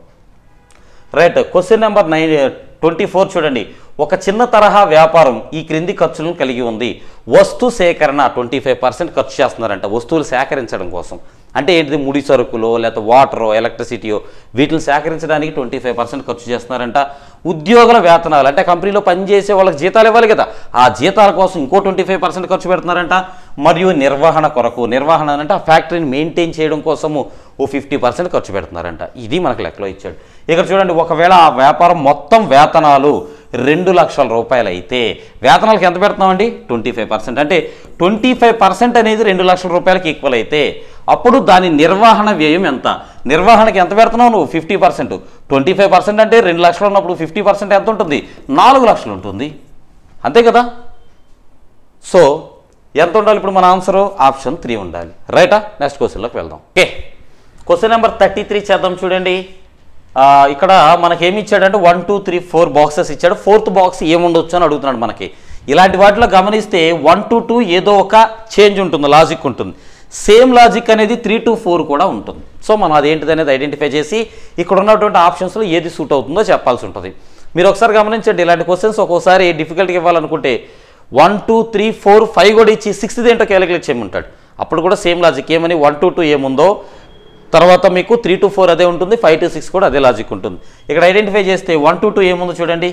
right question number nine twenty four చూడండి ఒక చిన్న తరహా వ్యాపారం ఈ క్రింది ఖర్చులను కలిగి ఉంది వస్తు సేకరణ ట్వంటీ ఫైవ్ పర్సెంట్ ఖర్చు చేస్తున్నారంట వస్తువులు సేకరించడం కోసం అంటే ఏంటిది ముడి సరుకులో లేకపోతే వాటరో ఎలక్ట్రిసిటీయో వీటిని సేకరించడానికి ట్వంటీ ఫైవ్ పర్సెంట్ ఖర్చు చేస్తున్నారంట ఉద్యోగుల వేతనాలు అంటే కంపెనీలో పనిచేసే వాళ్ళకి జీతాలు ఇవ్వాలి కదా ఆ జీతాల కోసం ఇంకో ట్వంటీ ఫైవ్ పర్సెంట్ ఖర్చు పెడుతున్నారంట మరియు నిర్వహణ కొరకు నిర్వహణ అంటే ఆ ఫ్యాక్టరీని మెయింటైన్ చేయడం కోసము ఓ ఫిఫ్టీ పర్సెంట్ ఖర్చు పెడుతున్నారంట ఇది మనకు లెక్కలో ఇచ్చాడు ఇక్కడ చూడండి ఒకవేళ ఆ వ్యాపారం మొత్తం వేతనాలు రెండు లక్షల రూపాయలు అయితే వేతనాలకు ఎంత పెడుతున్నామండి ట్వంటీ ఫైవ్ పర్సెంట్ అంటే ట్వంటీ ఫైవ్ పర్సెంట్ అనేది రెండు లక్షల రూపాయలకి ఈక్వల్ అయితే అప్పుడు దాని నిర్వహణ వ్యయం ఎంత నిర్వహణకి ఎంత పెడుతున్నావు నువ్వు fifty percent twenty five percent అంటే రెండు లక్షలు ఉన్నప్పుడు ఫిఫ్టీ పర్సెంట్ ఎంత ఉంటుంది నాలుగు లక్షలు ఉంటుంది అంతే కదా సో ఎంత ఉండాలి ఇప్పుడు మన ఆన్సరు ఆప్షన్ త్రీ ఉండాలి రైటా నెక్స్ట్ క్వశ్చన్లోకి వెళ్దాం okay question number thirty three చేద్దాం చూడండి ఇక్కడ ఏమి ఇచ్చాడంటే one two three four boxes ఇచ్చాడు ఫోర్త్ బాక్స్ ఏముండొచ్చు అని అడుగుతున్నాడు మనకి ఇలాంటి వాటిలో గమనిస్తే వన్ టు టూ ఏదో ఒక చేంజ్ ఉంటుంది లాజిక్ ఉంటుంది సేమ్ లాజిక్ అనేది త్రీ టు ఫోర్ కూడా ఉంటుంది సో మనం అదేంటిది అనేది ఐడెంటిఫై చేసి ఇక్కడ ఉన్నటువంటి ఆప్షన్స్లో ఏది సూట్ అవుతుందో చెప్పాల్సి ఉంటుంది మీరు ఒకసారి గమనించండి ఇలాంటి క్వశ్చన్స్ ఒక్కోసారి డిఫికల్ట్గా ఇవ్వాలనుకుంటే one two three four five కూడా ఇచ్చి సిక్స్త్ ఏంటో క్యాలిక్యులేట్ చేయమంటాడు అప్పుడు కూడా సేమ్ లాజిక్ ఏమని వన్ టూ టూ ఏముందో తర్వాత మీకు త్రీ టు ఫోర్ అదే ఉంటుంది ఫైవ్ టు సిక్స్ కూడా అదే లాజిక్ ఉంటుంది ఇక్కడ ఐడెంటిఫై చేస్తే వన్ టు టూ ఏముందో చూడండి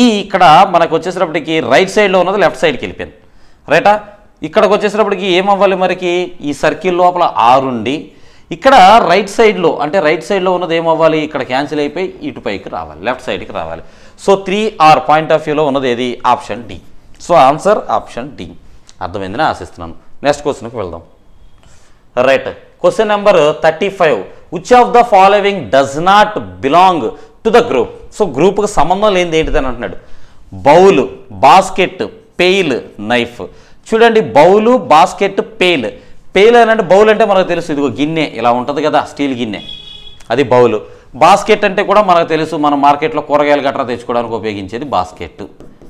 ఈ ఇక్కడ మనకు వచ్చేసినప్పటికీ రైట్ సైడ్లో ఉన్నది లెఫ్ట్ సైడ్కి వెళ్ళిపోయింది రైటా ఇక్కడికి వచ్చేసినప్పటికి ఏమవ్వాలి మరికి ఈ సర్కిల్ లోపల ఆరు ఉండి ఇక్కడ రైట్ సైడ్లో అంటే రైట్ సైడ్లో ఉన్నది ఏమవ్వాలి ఇక్కడ క్యాన్సిల్ అయిపోయి ఇటు పైకి రావాలి లెఫ్ట్ సైడ్కి రావాలి so three or point of వ్యూలో ఉన్నది ఏది option D so answer option D అర్థమైందని ఆశిస్తున్నాను నెక్స్ట్ క్వశ్చన్కి వెళ్దాం right question number thirty five which of the following does not belong to the group so గ్రూప్కి సంబంధం లేనిది ఏంటిదని అంటున్నాడు బౌల్ బాస్కెట్ పెయిల్ నైఫ్ చూడండి బౌలు బాస్కెట్ పేల్ పేల్ అని అంటే బౌల్ అంటే మనకు తెలుసు ఇదిగో గిన్నె ఇలా ఉంటుంది కదా స్టీల్ గిన్నె అది బౌలు బాస్కెట్ అంటే కూడా మనకు తెలుసు మనం మార్కెట్లో కూరగాయలు గట్రా తెచ్చుకోవడానికి ఉపయోగించేది బాస్కెట్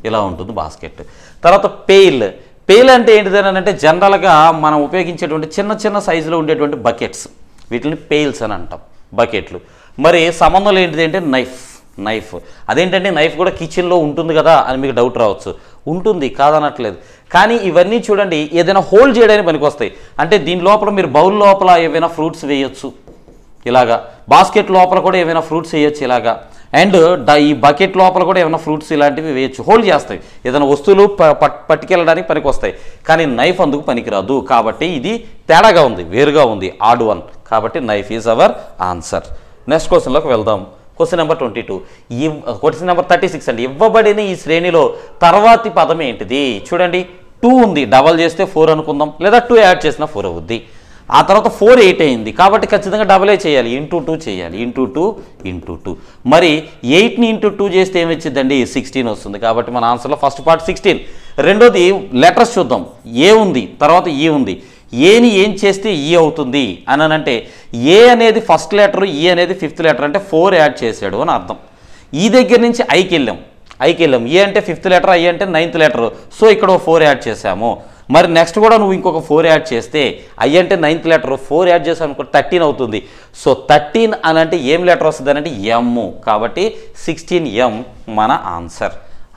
ఇలా ఉంటుంది బాస్కెట్ తర్వాత పేల్ పేల్ అంటే ఏంటిదని అంటే జనరల్గా మనం ఉపయోగించేటువంటి చిన్న చిన్న సైజులో ఉండేటువంటి బకెట్స్ వీటిని పేల్స్ అని అంటాం బకెట్లు మరి సంబంధం ఏంటిది అంటే నైఫ్ నైఫ్ అదేంటంటే నైఫ్ కూడా కిచెన్లో ఉంటుంది కదా అని మీకు డౌట్ రావచ్చు ఉంటుంది కాదనట్లేదు కానీ ఇవన్నీ చూడండి ఏదైనా హోల్డ్ చేయడానికి వస్తాయి అంటే దీని లోపల మీరు బౌల్ లోపల ఏవైనా ఫ్రూట్స్ వేయొచ్చు ఇలాగా బాస్కెట్ లోపల కూడా ఏమైనా ఫ్రూట్స్ వేయొచ్చు ఇలాగా అండ్ ఈ బకెట్ లోపల కూడా ఏమైనా ఫ్రూట్స్ ఇలాంటివి వేయచ్చు హోల్డ్ చేస్తాయి ఏదైనా వస్తువులు పట్టుకెళ్ళడానికి పనికి వస్తాయి కానీ నైఫ్ అందుకు పనికిరాదు కాబట్టి ఇది తేడాగా ఉంది వేరుగా ఉంది ఆడ్ వన్ కాబట్టి knife is our answer next క్వశ్చన్లోకి వెళ్దాం క్వశ్చన్ నెంబర్ ట్వంటీ టూ ఈ క్వశ్చన్ నెంబర్ థర్టీ సిక్స్ అండి ఇవ్వబడిన ఈ శ్రేణిలో తర్వాతి పదం ఏంటిది చూడండి టూ ఉంది డబల్ చేస్తే ఫోర్ అనుకుందాం లేదా టూ యాడ్ చేసిన ఫోర్ అవుద్ది ఆ తర్వాత ఫోర్ ఎయిట్ అయింది కాబట్టి ఖచ్చితంగా డబలే చేయాలి ఇంటూ టూ చేయాలి ఇంటూ టూ ఇంటూ టూ మరి ఎయిట్ని ఇంటూ టూ చేస్తే ఏమి వచ్చిందండి సిక్స్టీన్ వస్తుంది కాబట్టి మన ఆన్సర్లో ఫస్ట్ పార్ట్ సిక్స్టీన్ రెండోది లెటర్స్ చూద్దాం ఏ ఉంది తర్వాత ఈ ఉంది ఏని ఏం చేస్తే ఈ అవుతుంది అని అంటే ఏ అనేది ఫస్ట్ లెటర్ ఈ అనేది ఫిఫ్త్ లెటర్ అంటే ఫోర్ యాడ్ చేశాడు అని అర్థం ఈ దగ్గర నుంచి ఐకి వెళ్ళాం ఐకి వెళ్ళాం ఏ అంటే ఫిఫ్త్ లెటర్ ఐ అంటే నైన్త్ లెటర్ సో ఇక్కడ ఫోర్ యాడ్ చేశాము మరి నెక్స్ట్ కూడా నువ్వు ఇంకొక ఫోర్ యాడ్ చేస్తే ఐ అంటే నైన్త్ లెటర్ ఫోర్ యాడ్ చేసావు అనుకో థర్టీన్ అవుతుంది సో థర్టీన్ అని అంటే ఏం లెటర్ వస్తుంది అని అంటే ఎమ్ కాబట్టి సిక్స్టీన్ ఎం మన ఆన్సర్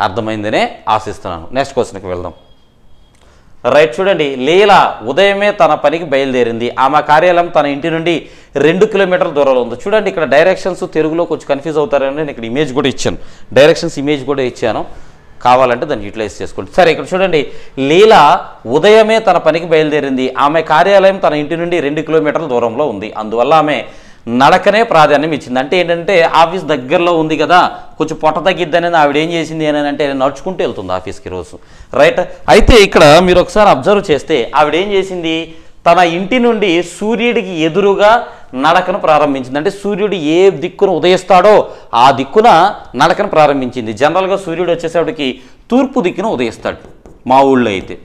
అర్థమైందనే ఆశిస్తున్నాను నెక్స్ట్ క్వశ్చన్కి వెళ్దాం రైట్ చూడండి లీలా ఉదయమే తన పనికి బయలుదేరింది ఆమె కార్యాలయం తన ఇంటి నుండి రెండు కిలోమీటర్ల దూరంలో ఉంది చూడండి ఇక్కడ డైరెక్షన్స్ తెలుగులో కొంచెం కన్ఫ్యూజ్ అవుతారని నేను ఇక్కడ ఇమేజ్ కూడా ఇచ్చాను డైరెక్షన్స్ ఇమేజ్ కూడా ఇచ్చాను కావాలంటే దాన్ని యూటిలైజ్ చేసుకోండి సరే ఇక్కడ చూడండి లీలా ఉదయమే తన పనికి బయలుదేరింది ఆమె కార్యాలయం తన ఇంటి నుండి రెండు కిలోమీటర్ల దూరంలో ఉంది అందువల్ల ఆమె నడకనే ప్రాధాన్యం ఇచ్చింది అంటే ఏంటంటే ఆఫీస్ దగ్గరలో ఉంది కదా కొంచెం పొట్ట తగ్గిద్ది అనేది ఆవిడ ఏం చేసింది అని అంటే నడుచుకుంటూ వెళ్తుంది ఆఫీస్కి రోజు రైట్ అయితే ఇక్కడ మీరు ఒకసారి అబ్జర్వ్ చేస్తే ఆవిడ ఏం చేసింది తన ఇంటి నుండి సూర్యుడికి ఎదురుగా నడకను ప్రారంభించింది అంటే సూర్యుడు ఏ దిక్కును ఉదయిస్తాడో ఆ దిక్కున నడకను ప్రారంభించింది జనరల్గా సూర్యుడు వచ్చేసేవాడికి తూర్పు దిక్కును ఉదయిస్తాడు మా ఊళ్ళో అయితే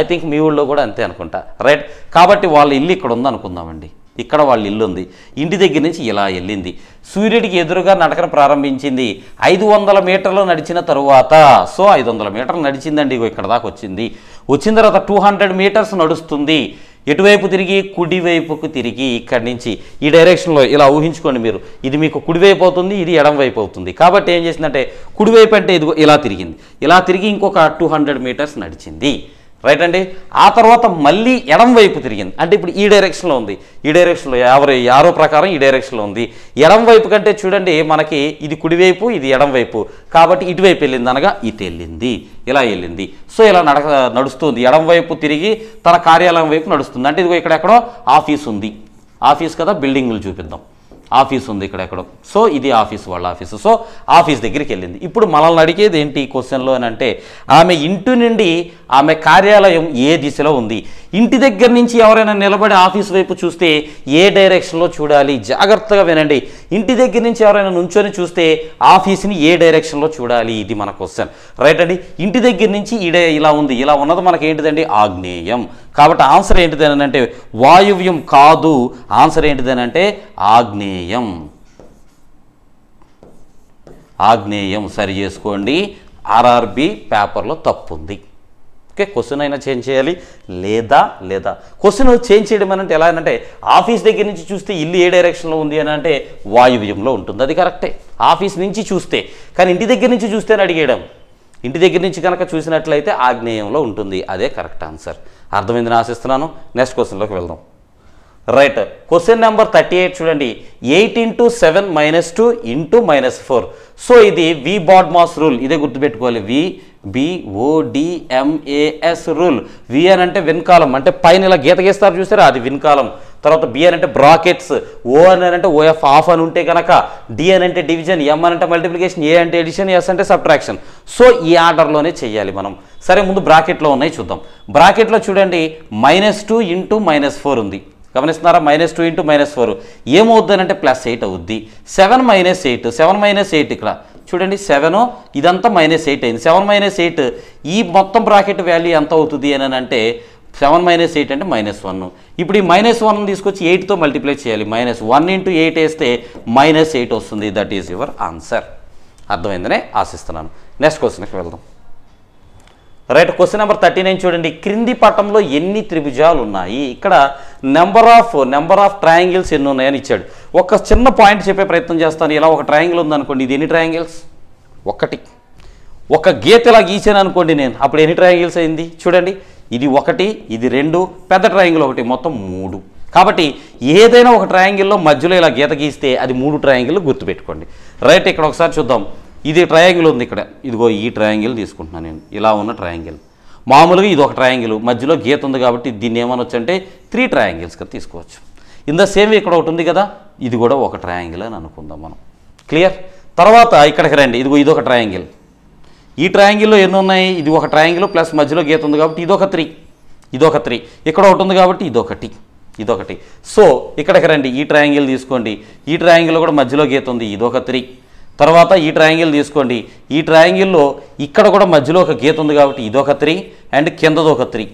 ఐ థింక్ మీ ఊళ్ళో కూడా అంతే అనుకుంటా రైట్ కాబట్టి వాళ్ళ ఇల్లు ఇక్కడ ఉందనుకుందామండి ఇక్కడ వాళ్ళ ఇల్లు ఉంది ఇంటి దగ్గర నుంచి ఇలా వెళ్ళింది సూర్యుడికి ఎదురుగా నడకను ప్రారంభించింది ఐదు వందల మీటర్లు నడిచిన తరువాత సో ఐదు వందల మీటర్లు నడిచిందండి ఇక్కడ దాకా వచ్చింది వచ్చిన తర్వాత టూ హండ్రెడ్ మీటర్స్ నడుస్తుంది ఎటువైపు తిరిగి కుడివైపుకు తిరిగి ఇక్కడి నుంచి ఈ డైరెక్షన్లో ఇలా ఊహించుకోండి మీరు ఇది మీకు కుడివైపు అవుతుంది ఇది ఎడంవైపు అవుతుంది కాబట్టి ఏం చేసిందంటే కుడివైపు అంటే ఇది ఇలా తిరిగింది ఇలా తిరిగి ఇంకొక టూ హండ్రెడ్ మీటర్స్ నడిచింది రైట్ అండి ఆ తర్వాత మళ్ళీ ఎడం వైపు తిరిగింది అంటే ఇప్పుడు ఈ డైరెక్షన్లో ఉంది ఈ డైరెక్షన్లో ఎవరు యారో ప్రకారం ఈ డైరెక్షన్లో ఉంది ఎడం వైపు కంటే చూడండి మనకి ఇది కుడివైపు ఇది ఎడం వైపు కాబట్టి ఇటువైపు వెళ్ళింది అనగా ఇటు వెళ్ళింది ఇలా వెళ్ళింది సో ఇలా నడక నడుస్తుంది ఎడం వైపు తిరిగి తన కార్యాలయం వైపు నడుస్తుంది అంటే ఇదిగో ఇక్కడెక్కడో ఆఫీస్ ఉంది ఆఫీస్ కదా బిల్డింగులు చూపిద్దాం ఆఫీస్ ఉంది ఇక్కడ ఎక్కడో సో ఇది ఆఫీస్ వాళ్ళ ఆఫీసు సో ఆఫీస్ దగ్గరికి వెళ్ళింది ఇప్పుడు మనల్ని అడిగేది ఏంటి క్వశ్చన్లో అని అంటే ఆమె ఇంటి నుండి ఆమె కార్యాలయం ఏ దిశలో ఉంది ఇంటి దగ్గర నుంచి ఎవరైనా నిలబడి ఆఫీస్ వైపు చూస్తే ఏ డైరెక్షన్లో చూడాలి జాగ్రత్తగా వినండి ఇంటి దగ్గర నుంచి ఎవరైనా నుంచొని చూస్తే ఆఫీస్ని ఏ డైరెక్షన్లో చూడాలి ఇది మన క్వశ్చన్ రైట్ అండి ఇంటి దగ్గర నుంచి ఇలా ఉంది ఇలా ఉన్నది మనకి ఏంటిదండి ఆగ్నేయం కాబట్టి ఆన్సర్ అని అంటే వాయువ్యం కాదు ఆన్సర్ అని అంటే ఆగ్నేయం ఆగ్నేయం సరి చేసుకోండి ఆర్ఆర్బి పేపర్లో తప్పు ఉంది ఓకే క్వశ్చన్ అయినా చేంజ్ చేయాలి లేదా లేదా క్వశ్చన్ చేంజ్ చేయడం అని అంటే ఎలా అంటే ఆఫీస్ దగ్గర నుంచి చూస్తే ఇల్లు ఏ డైరెక్షన్లో ఉంది అని అంటే వాయువ్యంలో ఉంటుంది అది కరెక్టే ఆఫీస్ నుంచి చూస్తే కానీ ఇంటి దగ్గర నుంచి చూస్తే అడిగేయడం ఇంటి దగ్గర నుంచి కనుక చూసినట్లయితే ఆగ్నేయంలో ఉంటుంది అదే కరెక్ట్ ఆన్సర్ అర్థమైందని ఆశిస్తున్నాను నెక్స్ట్ క్వశ్చన్లోకి వెళ్దాం right question number thirty eight చూడండి eight into seven minus two into minus four so ఇది వి మాస్ రూల్ ఇదే గుర్తుపెట్టుకోవాలి వి బిఓడిఎంఏఎస్ రూల్ వి అని అంటే వెనుకాలం అంటే పైన ఇలా గీత గీస్తారు చూసారా అది విన్ తర్వాత బి అని అంటే బ్రాకెట్స్ ఓ అని అంటే ఓఎఫ్ ఆఫ్ అని ఉంటే కనుక డి అని అంటే డివిజన్ ఎం అని అంటే మల్టిప్లికేషన్ ఏ అంటే ఎడిషన్ ఎస్ అంటే సబ్ట్రాక్షన్ సో ఈ ఆర్డర్లోనే చేయాలి మనం సరే ముందు బ్రాకెట్లో ఉన్నాయి చూద్దాం బ్రాకెట్లో చూడండి minus two into minus four ఉంది గమనిస్తున్నారా minus two into minus four ఏమవుద్ది అంటే ప్లస్ ఎయిట్ అవుద్ది seven minus eight seven minus eight ఇక్కడ చూడండి సెవెన్ ఇదంతా మైనస్ ఎయిట్ అయింది సెవెన్ మైనస్ ఎయిట్ ఈ మొత్తం బ్రాకెట్ వాల్యూ ఎంత అవుతుంది అని అంటే సెవెన్ మైనస్ ఎయిట్ అంటే మైనస్ వన్ ఇప్పుడు ఈ మైనస్ వన్ తీసుకొచ్చి ఎయిట్తో మల్టిప్లై చేయాలి మైనస్ వన్ ఇంటూ ఎయిట్ వేస్తే మైనస్ ఎయిట్ వస్తుంది దట్ ఈజ్ యువర్ ఆన్సర్ అర్థమైందనే ఆశిస్తున్నాను నెక్స్ట్ క్వశ్చన్కి వెళ్దాం right question number thirty nine చూడండి క్రింది పటంలో ఎన్ని త్రిభుజాలు ఉన్నాయి ఇక్కడ number of number of triangles ఎన్ని ఉన్నాయని ఇచ్చాడు ఒక చిన్న పాయింట్ చెప్పే ప్రయత్నం చేస్తాను ఇలా ఒక ట్రయాంగిల్ ఉందనుకోండి ఇది ఎన్ని ట్రయాంగిల్స్ ఒకటి ఒక గీత ఇలా గీచాను అనుకోండి నేను అప్పుడు ఎన్ని ట్రయాంగిల్స్ అయింది చూడండి ఇది ఒకటి ఇది రెండు పెద్ద ట్రయాంగిల్ ఒకటి మొత్తం మూడు కాబట్టి ఏదైనా ఒక ట్రయాంగిల్లో మధ్యలో ఇలా గీత గీస్తే అది మూడు ట్రయాంగిల్ గుర్తుపెట్టుకోండి రైట్ ఇక్కడ ఒకసారి చూద్దాం ఇది ట్రయాంగిల్ ఉంది ఇక్కడ ఇదిగో ఈ ట్రయాంగిల్ తీసుకుంటున్నాను నేను ఇలా ఉన్న ట్రయాంగిల్ మామూలుగా ఇది ఒక ట్రయాంగిల్ మధ్యలో గీత ఉంది కాబట్టి దీన్ని ఏమనొచ్చు అంటే త్రీ ట్రయాంగిల్స్గా తీసుకోవచ్చు ఇంత సేమ్ ఇక్కడ ఒకటి ఉంది కదా ఇది కూడా ఒక ట్రయాంగిల్ అని అనుకుందాం మనం క్లియర్ తర్వాత ఇక్కడికి రండి ఇదిగో ఇది ఒక ట్రయాంగిల్ ఈ ట్రయాంగిల్లో ఎన్ని ఉన్నాయి ఇది ఒక ట్రయాంగిల్ ప్లస్ మధ్యలో గీత ఉంది కాబట్టి ఇదొక త్రీ ఇదొక త్రీ ఇక్కడ ఒకటి ఉంది కాబట్టి ఇదొకటి ఇదొకటి సో ఇక్కడికి రండి ఈ ట్రయాంగిల్ తీసుకోండి ఈ ట్రయాంగిల్లో కూడా మధ్యలో గీత ఉంది ఇదొక త్రీ తర్వాత ఈ ట్రయాంగిల్ తీసుకోండి ఈ ట్రయాంగిల్లో ఇక్కడ కూడా మధ్యలో ఒక గీత ఉంది కాబట్టి ఇదొక త్రీ అండ్ కిందది ఒక త్రీ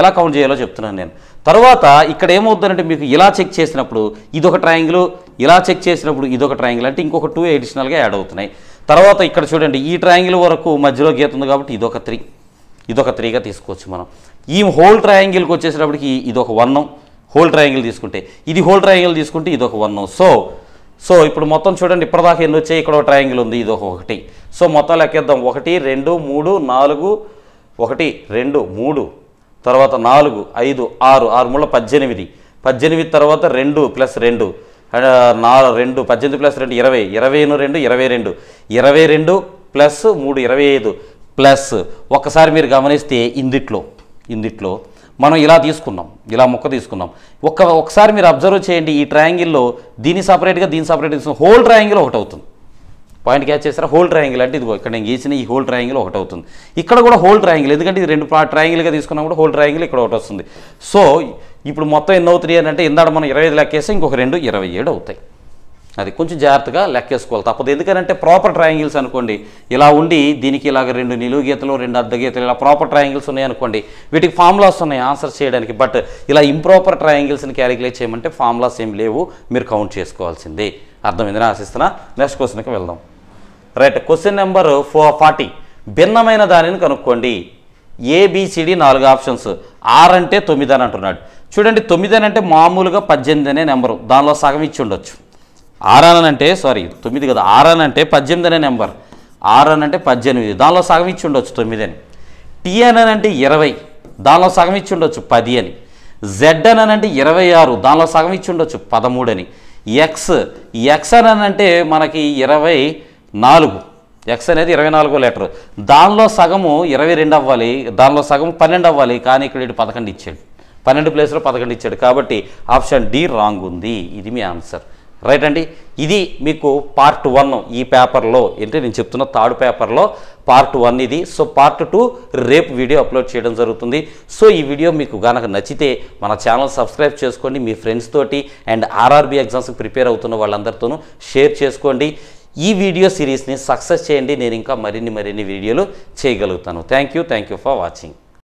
ఎలా కౌంట్ చేయాలో చెప్తున్నాను నేను తర్వాత ఇక్కడ ఏమవుతుందంటే మీకు ఇలా చెక్ చేసినప్పుడు ఇదొక ట్రయాంగిల్ ఇలా చెక్ చేసినప్పుడు ఇదొక ట్రయాంగిల్ అంటే ఇంకొక టూ అడిషనల్గా యాడ్ అవుతున్నాయి తర్వాత ఇక్కడ చూడండి ఈ ట్రయాంగిల్ వరకు మధ్యలో గీత ఉంది కాబట్టి ఇదొక త్రీ ఇదొక త్రీగా తీసుకోవచ్చు మనం ఈ హోల్ ట్రయాంగిల్కి వచ్చేసేటప్పటికి ఇదొక వన్నం హోల్ ట్రయాంగిల్ తీసుకుంటే ఇది హోల్ ట్రయాంగిల్ తీసుకుంటే ఇదొక వన్నం సో సో ఇప్పుడు మొత్తం చూడండి ఇప్పటిదాకా ఎన్ని వచ్చాయి ఇక్కడ ఒక ట్రయాంగిల్ ఉంది ఇది ఒకటి సో మొత్తం లెక్కేద్దాం ఒకటి రెండు మూడు నాలుగు ఒకటి రెండు మూడు తర్వాత నాలుగు ఐదు ఆరు ఆరు మూడు పద్దెనిమిది పద్దెనిమిది తర్వాత రెండు ప్లస్ రెండు నా రెండు పద్దెనిమిది ప్లస్ రెండు ఇరవై ఇరవై రెండు ఇరవై రెండు ఇరవై రెండు ప్లస్ మూడు ఇరవై ఐదు ప్లస్ ఒక్కసారి మీరు గమనిస్తే ఇందిట్లో ఇందిట్లో మనం ఇలా తీసుకున్నాం ఇలా మొక్క తీసుకున్నాం ఒక్క ఒకసారి మీరు అబ్జర్వ్ చేయండి ఈ ట్రయాంగిల్లో దీన్ని సపరేట్గా దీన్ని సపరేట్ తీసుకున్నాం హోల్ ట్రయాంగిల్ ఒకటి అవుతుంది పాయింట్ క్యాచ్ చేస్తారా హోల్ ట్రయాంగిల్ అంటే ఇదిగో ఇక్కడ నేను గీసిన ఈ హోల్ ట్రయాంగిల్ ఒకటి అవుతుంది ఇక్కడ కూడా హోల్ ట్రయాంగిల్ ఎందుకంటే ఇది రెండు ట్రయాంగిల్గా తీసుకున్నా కూడా హోల్ ట్రయాంగిల్ ఇక్కడ ఒకటి వస్తుంది సో ఇప్పుడు మొత్తం ఎన్ని అవుతున్నాయి అని అంటే ఇందాడు మనం ఇరవై ఐదు లెక్కేస్తే ఇంకొక రెండు ఇరవై ఏడు అవుతాయి అది కొంచెం జాగ్రత్తగా లెక్కేసుకోవాలి తప్పదు ఎందుకంటే ప్రాపర్ ట్రయాంగిల్స్ అనుకోండి ఇలా ఉండి దీనికి ఇలాగ రెండు నిలువు గీతలు రెండు అర్ధ గీతలు ఇలా ప్రాపర్ ట్రయాంగిల్స్ ఉన్నాయనుకోండి వీటికి ఫార్ములాస్ ఉన్నాయి ఆన్సర్ చేయడానికి బట్ ఇలా ఇంప్రాపర్ ట్రయాంగిల్స్ని క్యాలిక్యులేట్ చేయమంటే ఫార్ములాస్ ఏం లేవు మీరు కౌంట్ చేసుకోవాల్సిందే అర్థమైందని ఆశిస్తున్నా నెక్స్ట్ క్వశ్చన్కి వెళ్దాం రైట్ క్వశ్చన్ నెంబర్ ఫో ఫార్టీ భిన్నమైన దానిని కనుక్కోండి ఏబిసిడి నాలుగు ఆప్షన్స్ ఆర్ అంటే తొమ్మిది అని అంటున్నాడు చూడండి తొమ్మిది అని అంటే మామూలుగా పద్దెనిమిది అనే నెంబరు దానిలో సగం ఇచ్చి ఉండొచ్చు ఆరు అంటే సారీ తొమ్మిది కదా ఆరు అంటే పద్దెనిమిది అనే నెంబర్ ఆరు అంటే పద్దెనిమిది దానిలో సగం ఇచ్చి ఉండొచ్చు తొమ్మిది అని టీ అని అంటే ఇరవై దానిలో సగం ఇచ్చి ఉండొచ్చు పది అని జెడ్ అని అంటే ఇరవై ఆరు దానిలో సగం ఇచ్చి ఉండొచ్చు పదమూడు అని ఎక్స్ ఎక్స్ అని అంటే మనకి ఇరవై నాలుగు ఎక్స్ అనేది ఇరవై నాలుగో లెటర్ దానిలో సగము ఇరవై రెండు అవ్వాలి దానిలో సగం పన్నెండు అవ్వాలి కానీ ఇక్కడ ఇటు పదకొండు ఇచ్చాడు పన్నెండు ప్లేస్లో పదకొండు ఇచ్చాడు కాబట్టి ఆప్షన్ డి రాంగ్ ఉంది ఇది మీ ఆన్సర్ రైట్ అండి ఇది మీకు పార్ట్ వన్ ఈ పేపర్లో ఏంటంటే నేను చెప్తున్న థర్డ్ పేపర్లో పార్ట్ వన్ ఇది సో పార్ట్ టూ రేపు వీడియో అప్లోడ్ చేయడం జరుగుతుంది సో ఈ వీడియో మీకు కనుక నచ్చితే మన ఛానల్ సబ్స్క్రైబ్ చేసుకోండి మీ ఫ్రెండ్స్ తోటి అండ్ ఆర్ఆర్బీ ఎగ్జామ్స్కి ప్రిపేర్ అవుతున్న వాళ్ళందరితోనూ షేర్ చేసుకోండి ఈ వీడియో సిరీస్ని సక్సెస్ చేయండి నేను ఇంకా మరిన్ని మరిన్ని వీడియోలు చేయగలుగుతాను థ్యాంక్ యూ ఫర్ వాచింగ్